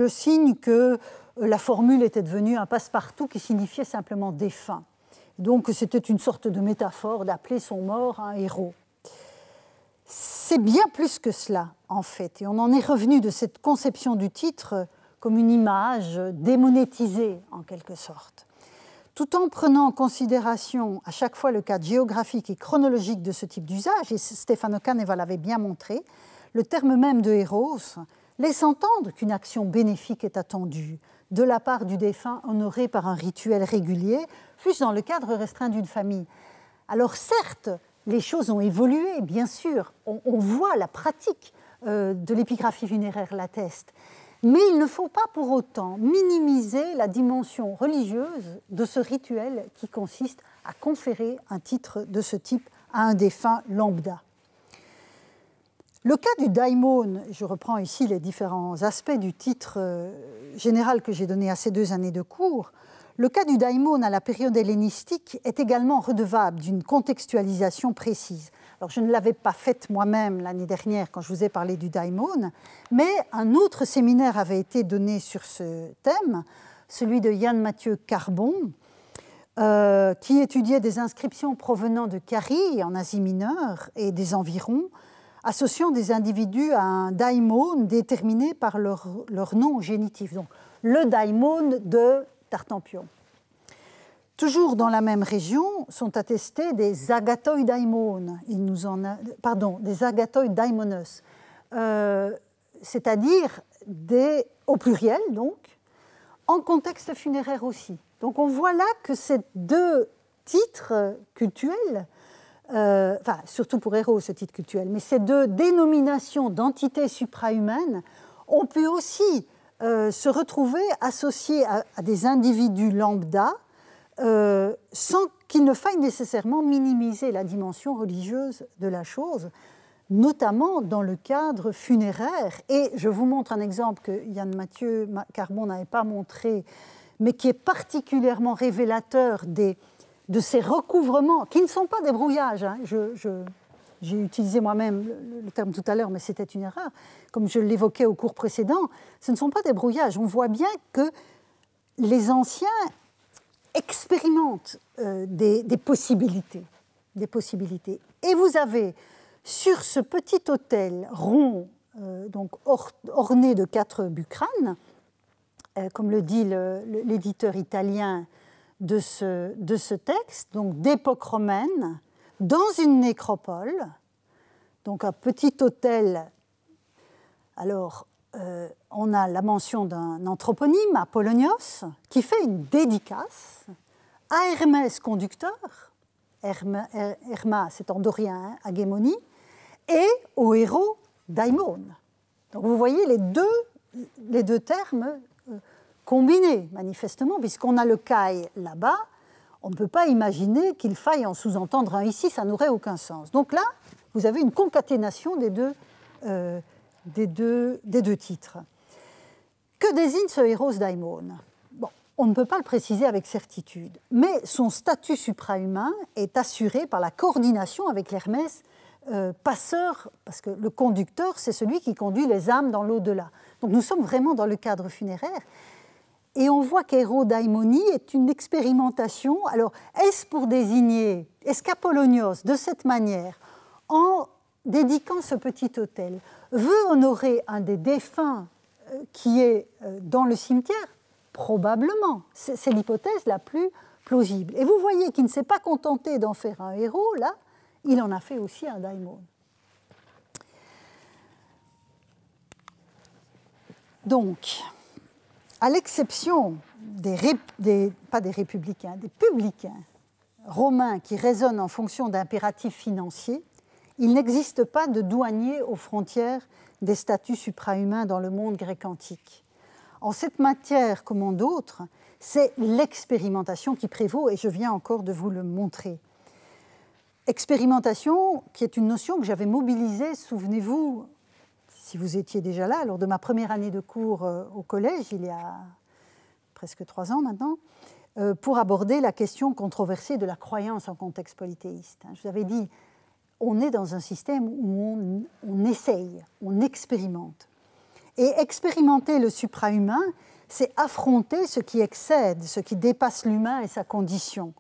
signe que la formule était devenue un passe-partout qui signifiait simplement défunt. Donc c'était une sorte de métaphore d'appeler son mort un héros. C'est bien plus que cela, en fait, et on en est revenu de cette conception du titre comme une image démonétisée, en quelque sorte. Tout en prenant en considération à chaque fois le cadre géographique et chronologique de ce type d'usage, et Stefano Caneva l'avait bien montré, le terme même de héros laisse entendre qu'une action bénéfique est attendue de la part du défunt honoré par un rituel régulier, fût-ce dans le cadre restreint d'une famille. Alors certes, les choses ont évolué, bien sûr, on, voit la pratique euh, de l'épigraphie funéraire l'atteste, mais il ne faut pas pour autant minimiser la dimension religieuse de ce rituel qui consiste à conférer un titre de ce type à un défunt lambda. Le cas du daimon, je reprends ici les différents aspects du titre euh, général que j'ai donné à ces deux années de cours, le cas du daimon à la période hellénistique est également redevable d'une contextualisation précise. Alors je ne l'avais pas faite moi-même l'année dernière quand je vous ai parlé du daimon, mais un autre séminaire avait été donné sur ce thème, celui de Yann Mathieu Carbon, euh, qui étudiait des inscriptions provenant de Carie en Asie mineure et des environs, associant des individus à un daimon déterminé par leur, nom génitif. Donc, le daimon de Tartampion. Toujours dans la même région sont attestés des agatoi nous pardon, des agatoi euh, c'est-à-dire des, au pluriel donc, en contexte funéraire aussi. Donc on voit là que ces deux titres cultuels euh, enfin surtout pour Héros ce titre cultuel, mais ces deux dénominations d'entités suprahumaines, ont pu aussi euh, se retrouver associées à, des individus lambda euh, sans qu'il ne faille nécessairement minimiser la dimension religieuse de la chose, notamment dans le cadre funéraire. Et je vous montre un exemple que Yann Mathieu Carbon n'avait pas montré, mais qui est particulièrement révélateur des de ces recouvrements, qui ne sont pas des brouillages, hein. j'ai utilisé moi-même le, terme tout à l'heure, mais c'était une erreur, comme je l'évoquais au cours précédent, ce ne sont pas des brouillages. On voit bien que les anciens expérimentent euh, des, possibilités, des possibilités. Et vous avez sur ce petit hôtel rond, euh, donc orné de quatre bucranes, euh, comme le dit l'éditeur italien de ce, de ce texte, donc d'époque romaine, dans une nécropole, donc un petit hôtel. Alors, euh, on a la mention d'un anthroponyme, Apollonios, qui fait une dédicace à Hermès conducteur, Herma, Herma c'est en dorien, hein, Agémonie, et au héros Daimon. Donc vous voyez les deux, les deux termes combiné, manifestement, puisqu'on a le CAI là-bas, on ne peut pas imaginer qu'il faille en sous-entendre un ici, ça n'aurait aucun sens. Donc là, vous avez une concaténation des deux, euh, des deux, des deux titres. Que désigne ce héros daimon bon, On ne peut pas le préciser avec certitude, mais son statut suprahumain est assuré par la coordination avec l'Hermès euh, passeur, parce que le conducteur, c'est celui qui conduit les âmes dans l'au-delà. Donc nous sommes vraiment dans le cadre funéraire, et on voit qu'hérodaimonie est une expérimentation. Alors, est-ce pour désigner est-ce qu'Apollonios, de cette manière, en dédiquant ce petit hôtel, veut honorer un des défunts euh, qui est euh, dans le cimetière Probablement. C'est l'hypothèse la plus plausible. Et vous voyez qu'il ne s'est pas contenté d'en faire un héros, là, il en a fait aussi un daimon. Donc, à l'exception des, pas des républicains, des publicains romains qui raisonnent en fonction d'impératifs financiers, il n'existe pas de douaniers aux frontières des statuts suprahumains dans le monde grec antique. En cette matière, comme en d'autres, c'est l'expérimentation qui prévaut, et je viens encore de vous le montrer. Expérimentation qui est une notion que j'avais mobilisée, souvenez-vous, si vous étiez déjà là, lors de ma première année de cours euh, au collège, il y a presque trois ans maintenant, euh, pour aborder la question controversée de la croyance en contexte polythéiste. Je vous avais dit, on est dans un système où on, on essaye, on expérimente. Et expérimenter le suprahumain, c'est affronter ce qui excède, ce qui dépasse l'humain et sa condition.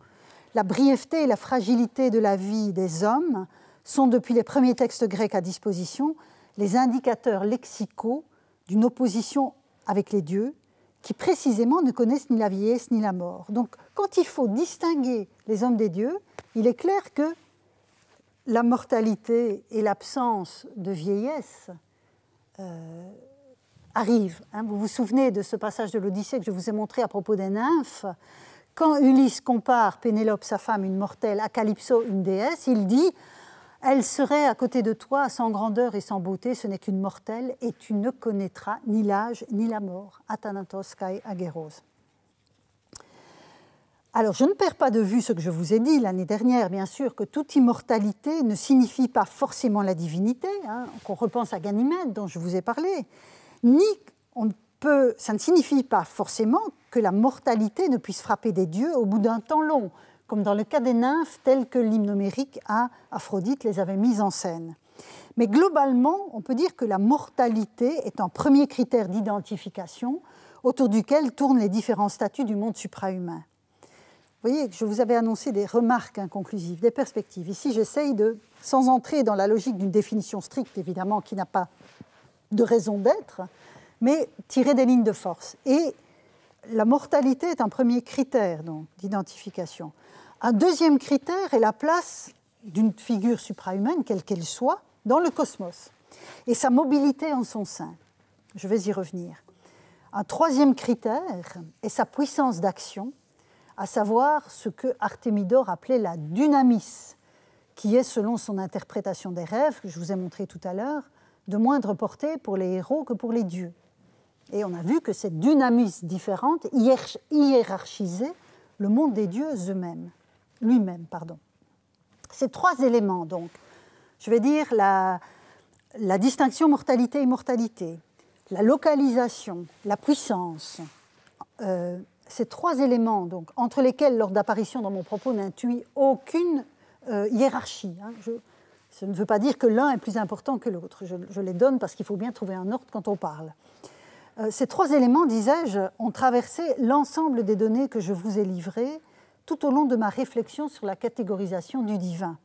La brièveté et la fragilité de la vie des hommes sont, depuis les premiers textes grecs à disposition, les indicateurs lexicaux d'une opposition avec les dieux qui précisément ne connaissent ni la vieillesse ni la mort. Donc quand il faut distinguer les hommes des dieux, il est clair que la mortalité et l'absence de vieillesse euh, arrivent. Hein. Vous vous souvenez de ce passage de l'Odyssée que je vous ai montré à propos des nymphes quand Ulysse compare Pénélope, sa femme, une mortelle, à Calypso, une déesse, il dit elle serait à côté de toi sans grandeur et sans beauté, ce n'est qu'une mortelle, et tu ne connaîtras ni l'âge ni la mort. Athanatos Kai Ageros. Alors, je ne perds pas de vue ce que je vous ai dit l'année dernière, bien sûr, que toute immortalité ne signifie pas forcément la divinité, hein, qu'on repense à Ganymède dont je vous ai parlé, ni on peut, ça ne signifie pas forcément que la mortalité ne puisse frapper des dieux au bout d'un temps long comme dans le cas des nymphes telles que l'hymne à Aphrodite les avait mises en scène. Mais globalement, on peut dire que la mortalité est un premier critère d'identification autour duquel tournent les différents statuts du monde suprahumain. Vous voyez, je vous avais annoncé des remarques inconclusives, des perspectives. Ici, j'essaye de, sans entrer dans la logique d'une définition stricte, évidemment, qui n'a pas de raison d'être, mais tirer des lignes de force. Et la mortalité est un premier critère d'identification. Un deuxième critère est la place d'une figure suprahumaine, quelle qu'elle soit, dans le cosmos et sa mobilité en son sein. Je vais y revenir. Un troisième critère est sa puissance d'action, à savoir ce que Artemidor appelait la dynamis, qui est, selon son interprétation des rêves, que je vous ai montré tout à l'heure, de moindre portée pour les héros que pour les dieux. Et on a vu que cette dynamisme différente hiérarchisait le monde des dieux eux-mêmes, lui-même, pardon. Ces trois éléments, donc, je vais dire la, la distinction mortalité-immortalité, la localisation, la puissance, euh, ces trois éléments, donc, entre lesquels, lors d'apparition dans mon propos, n'intuit aucune euh, hiérarchie. Hein. je, ne veux pas dire que l'un est plus important que l'autre. Je, je, les donne parce qu'il faut bien trouver un ordre quand on parle. Euh, ces trois éléments, disais-je, ont traversé l'ensemble des données que je vous ai livrées tout au long de ma réflexion sur la catégorisation du divin.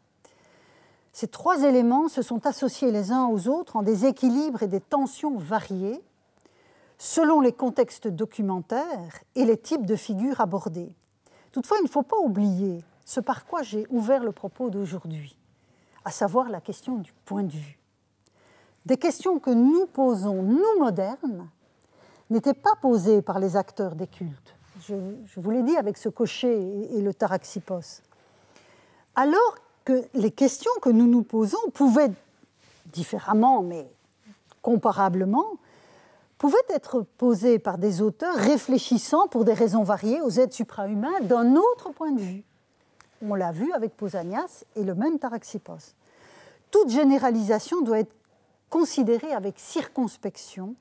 Ces trois éléments se sont associés les uns aux autres en des équilibres et des tensions variées selon les contextes documentaires et les types de figures abordées. Toutefois, il ne faut pas oublier ce par quoi j'ai ouvert le propos d'aujourd'hui, à savoir la question du point de vue. Des questions que nous posons, nous modernes, n'était pas posées par les acteurs des cultes. Je, vous l'ai dit avec ce cocher et, le taraxipos. Alors que les questions que nous nous posons pouvaient, différemment mais comparablement, pouvaient être posées par des auteurs réfléchissant pour des raisons variées aux êtres suprahumains d'un autre point de vue. On l'a vu avec Posanias et le même Taraxipos. Toute généralisation doit être considérée avec circonspection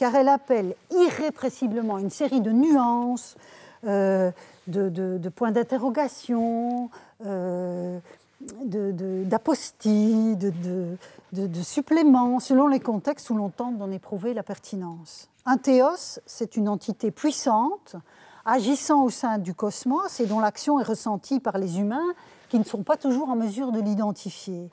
car elle appelle irrépressiblement une série de nuances, euh, de, points d'interrogation, euh, d'apostilles, de, de, suppléments, selon les contextes où l'on tente d'en éprouver la pertinence. Un théos, c'est une entité puissante, agissant au sein du cosmos et dont l'action est ressentie par les humains qui ne sont pas toujours en mesure de l'identifier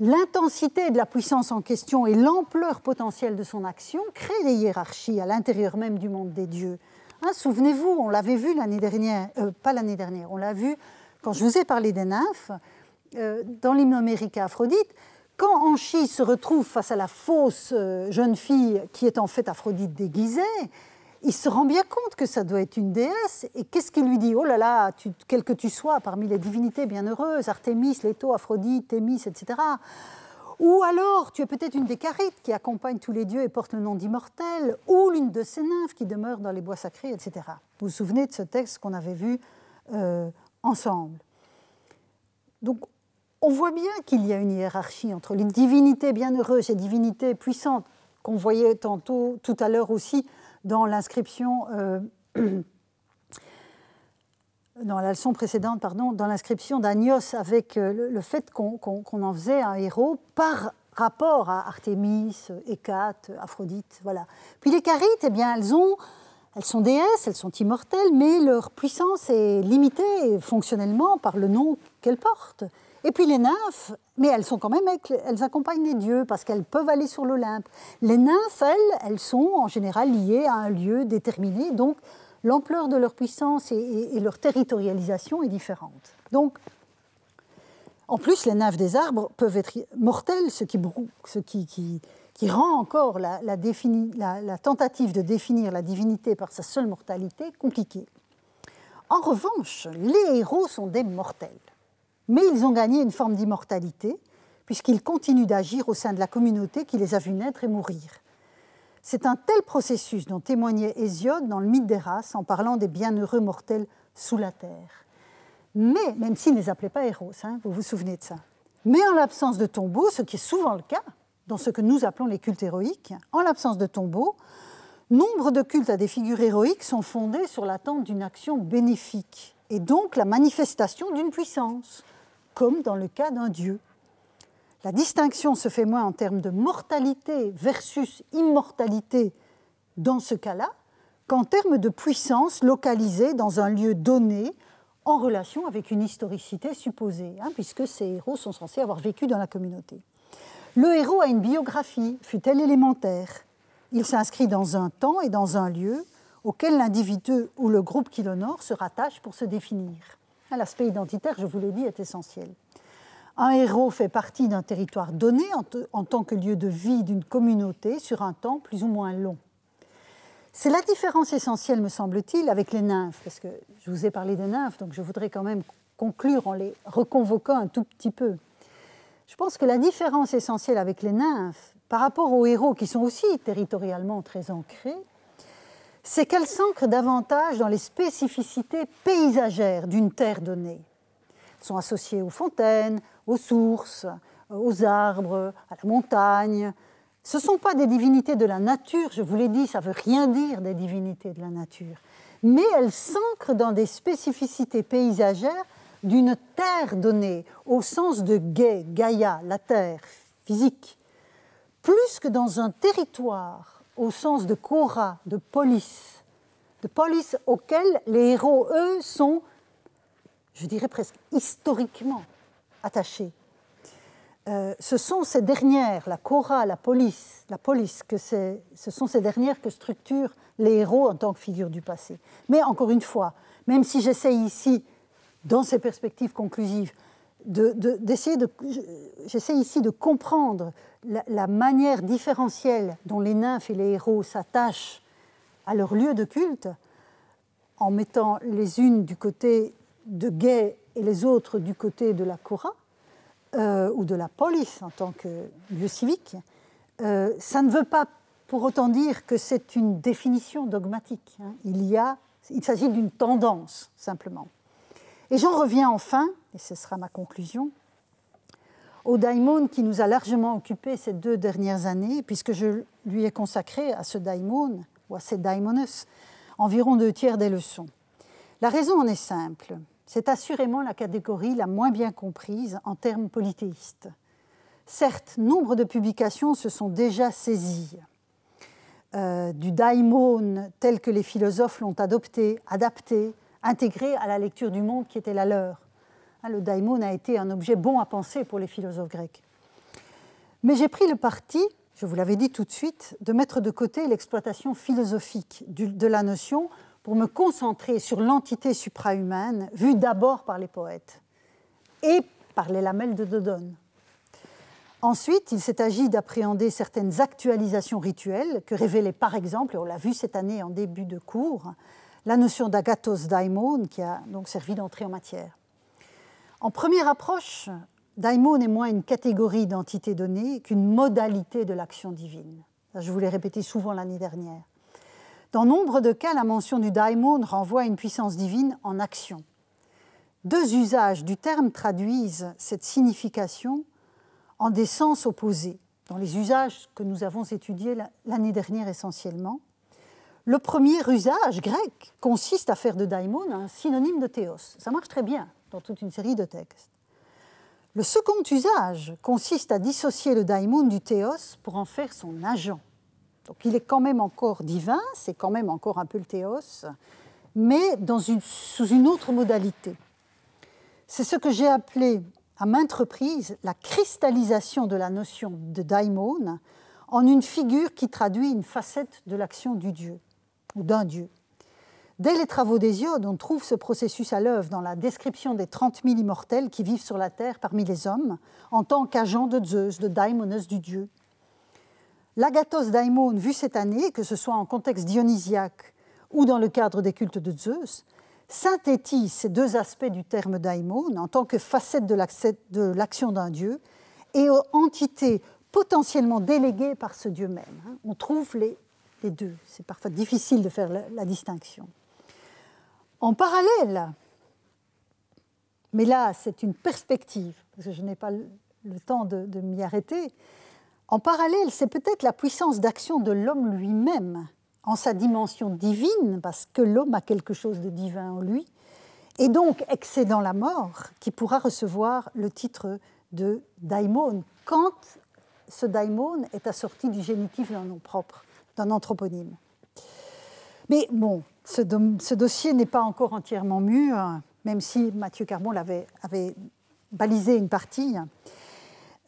l'intensité de la puissance en question et l'ampleur potentielle de son action créent des hiérarchies à l'intérieur même du monde des dieux. Souvenez-vous, on l'avait vu l'année dernière, euh, pas l'année dernière, on l'a vu quand je vous ai parlé des nymphes, euh, dans l'hymne Aphrodite, quand Anchise se retrouve face à la fausse euh, jeune fille qui est en fait Aphrodite déguisée, il se rend bien compte que ça doit être une déesse. Et qu'est-ce qu'il lui dit Oh là là, tu, quelle que tu sois parmi les divinités bienheureuses, Artémis, Leto, Aphrodite, Thémis, etc. Ou alors, tu es peut-être une des Carites qui accompagne tous les dieux et porte le nom d'immortel, ou l'une de ces nymphes qui demeure dans les bois sacrés, etc. Vous vous souvenez de ce texte qu'on avait vu euh, ensemble. Donc, on voit bien qu'il y a une hiérarchie entre les divinités bienheureuses et divinités puissantes qu'on voyait tantôt, tout à l'heure aussi, dans l'inscription. Euh, [clears throat] dans la leçon précédente, pardon, dans l'inscription d'Agnos avec euh, le, fait qu'on en faisait un héros par rapport à Artémis, Hécate, Aphrodite, voilà. Puis les Carites, eh bien, elles ont, elles sont déesses, elles sont immortelles, mais leur puissance est limitée fonctionnellement par le nom qu'elles portent. Et puis les nymphes, mais elles sont quand même, elles accompagnent les dieux parce qu'elles peuvent aller sur l'Olympe. Les nymphes, elles, elles sont en général liées à un lieu déterminé, donc l'ampleur de leur puissance et, leur territorialisation est différente. Donc, en plus, les nymphes des arbres peuvent être mortelles, ce qui, ce qui, rend encore la tentative de définir la divinité par sa seule mortalité compliquée. En revanche, les héros sont des mortels mais ils ont gagné une forme d'immortalité, puisqu'ils continuent d'agir au sein de la communauté qui les a vus naître et mourir. C'est un tel processus dont témoignait Hésiode dans le mythe des races en parlant des bienheureux mortels sous la terre. Mais, même s'il ne les appelait pas héros, hein, vous vous souvenez de ça. Mais en l'absence de tombeau, ce qui est souvent le cas dans ce que nous appelons les cultes héroïques, en l'absence de tombeaux, nombre de cultes à des figures héroïques sont fondés sur l'attente d'une action bénéfique et donc la manifestation d'une puissance comme dans le cas d'un dieu. La distinction se fait moins en termes de mortalité versus immortalité dans ce cas-là qu'en termes de puissance localisée dans un lieu donné en relation avec une historicité supposée, hein, puisque ces héros sont censés avoir vécu dans la communauté. Le héros a une biographie, fut-elle élémentaire. Il s'inscrit dans un temps et dans un lieu auquel l'individu ou le groupe qui l'honore se rattache pour se définir. Ah, l'aspect identitaire, je vous l'ai dit, est essentiel. Un héros fait partie d'un territoire donné en, tant que lieu de vie d'une communauté sur un temps plus ou moins long. C'est la différence essentielle, me semble-t-il, avec les nymphes, parce que je vous ai parlé des nymphes, donc je voudrais quand même conclure en les reconvoquant un tout petit peu. Je pense que la différence essentielle avec les nymphes, par rapport aux héros qui sont aussi territorialement très ancrés, c'est qu'elles s'ancrent davantage dans les spécificités paysagères d'une terre donnée. Elles sont associées aux fontaines, aux sources, aux arbres, à la montagne. Ce ne sont pas des divinités de la nature, je vous l'ai dit, ça ne veut rien dire des divinités de la nature, mais elles s'ancrent dans des spécificités paysagères d'une terre donnée, au sens de Gaïa, Gaïa, la terre physique, plus que dans un territoire au sens de Cora, de police, de police auquel les héros, eux, sont, je dirais presque historiquement, attachés. Euh, ce sont ces dernières, la Cora, la police, la police, que ce sont ces dernières que structurent les héros en tant que figure du passé. Mais encore une fois, même si j'essaie ici, dans ces perspectives conclusives, d'essayer de, j'essaie ici de comprendre la, manière différentielle dont les nymphes et les héros s'attachent à leur lieu de culte, en mettant les unes du côté de Gay et les autres du côté de la Cora, euh, ou de la police en tant que lieu civique, euh, ça ne veut pas pour autant dire que c'est une définition dogmatique. Hein. Il, il s'agit d'une tendance, simplement. Et j'en reviens enfin, et ce sera ma conclusion, au daimon qui nous a largement occupés ces deux dernières années, puisque je lui ai consacré à ce daimon, ou à ces daimonus, environ deux tiers des leçons. La raison en est simple. C'est assurément la catégorie la moins bien comprise en termes polythéistes. Certes, nombre de publications se sont déjà saisies euh, du daimon tel que les philosophes l'ont adopté, adapté, intégré à la lecture du monde qui était la leur. Ah, le daimon a été un objet bon à penser pour les philosophes grecs. Mais j'ai pris le parti, je vous l'avais dit tout de suite, de mettre de côté l'exploitation philosophique de la notion pour me concentrer sur l'entité suprahumaine vue d'abord par les poètes et par les lamelles de Dodone. Ensuite, il s'est agi d'appréhender certaines actualisations rituelles que révélait par exemple, et on l'a vu cette année en début de cours, la notion d'agathos daimon qui a donc servi d'entrée en matière. En première approche, Daimon est moins une catégorie d'entité donnée qu'une modalité de l'action divine. je vous l'ai répété souvent l'année dernière. Dans nombre de cas, la mention du daimon renvoie à une puissance divine en action. Deux usages du terme traduisent cette signification en des sens opposés, dans les usages que nous avons étudiés l'année dernière essentiellement. Le premier usage grec consiste à faire de daimon un synonyme de théos. Ça marche très bien dans toute une série de textes. Le second usage consiste à dissocier le daimon du théos pour en faire son agent. Donc il est quand même encore divin, c'est quand même encore un peu le théos, mais dans une, sous une autre modalité. C'est ce que j'ai appelé à maintes reprises la cristallisation de la notion de daimon en une figure qui traduit une facette de l'action du Dieu, ou d'un Dieu. Dès les travaux d'Hésiode, on trouve ce processus à l'œuvre dans la description des 30 000 immortels qui vivent sur la terre parmi les hommes, en tant qu'agents de Zeus, de Daimones du dieu. L'agathos daimon vu cette année, que ce soit en contexte dionysiaque ou dans le cadre des cultes de Zeus, synthétise ces deux aspects du terme daimon en tant que facette de l'action d'un dieu et entités potentiellement déléguées par ce dieu même. On trouve les, deux. C'est parfois difficile de faire la distinction. En parallèle, mais là c'est une perspective, parce que je n'ai pas le temps de, m'y arrêter, en parallèle c'est peut-être la puissance d'action de l'homme lui-même en sa dimension divine, parce que l'homme a quelque chose de divin en lui, et donc excédant la mort, qui pourra recevoir le titre de daimon, quand ce daimon est assorti du génitif d'un nom propre, d'un anthroponyme. Mais bon, ce, dossier n'est pas encore entièrement mûr, hein, même si Mathieu Carbon l'avait avait balisé une partie.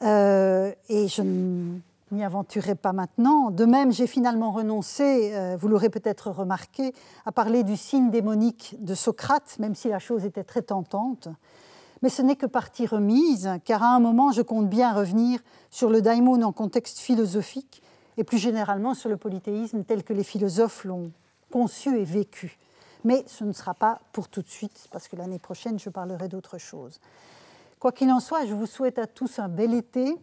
Euh, et je ne m'y aventurerai pas maintenant. De même, j'ai finalement renoncé, euh, vous l'aurez peut-être remarqué, à parler du signe démonique de Socrate, même si la chose était très tentante. Mais ce n'est que partie remise, car à un moment, je compte bien revenir sur le daimon en contexte philosophique et plus généralement sur le polythéisme tel que les philosophes l'ont conçu et vécu. Mais ce ne sera pas pour tout de suite, parce que l'année prochaine, je parlerai d'autre chose. Quoi qu'il en soit, je vous souhaite à tous un bel été.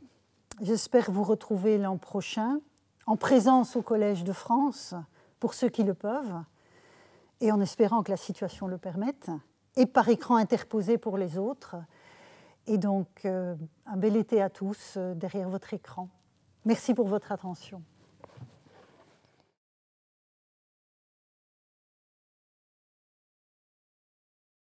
J'espère vous retrouver l'an prochain, en présence au Collège de France, pour ceux qui le peuvent, et en espérant que la situation le permette, et par écran interposé pour les autres. Et donc, euh, un bel été à tous euh, derrière votre écran. Merci pour votre attention.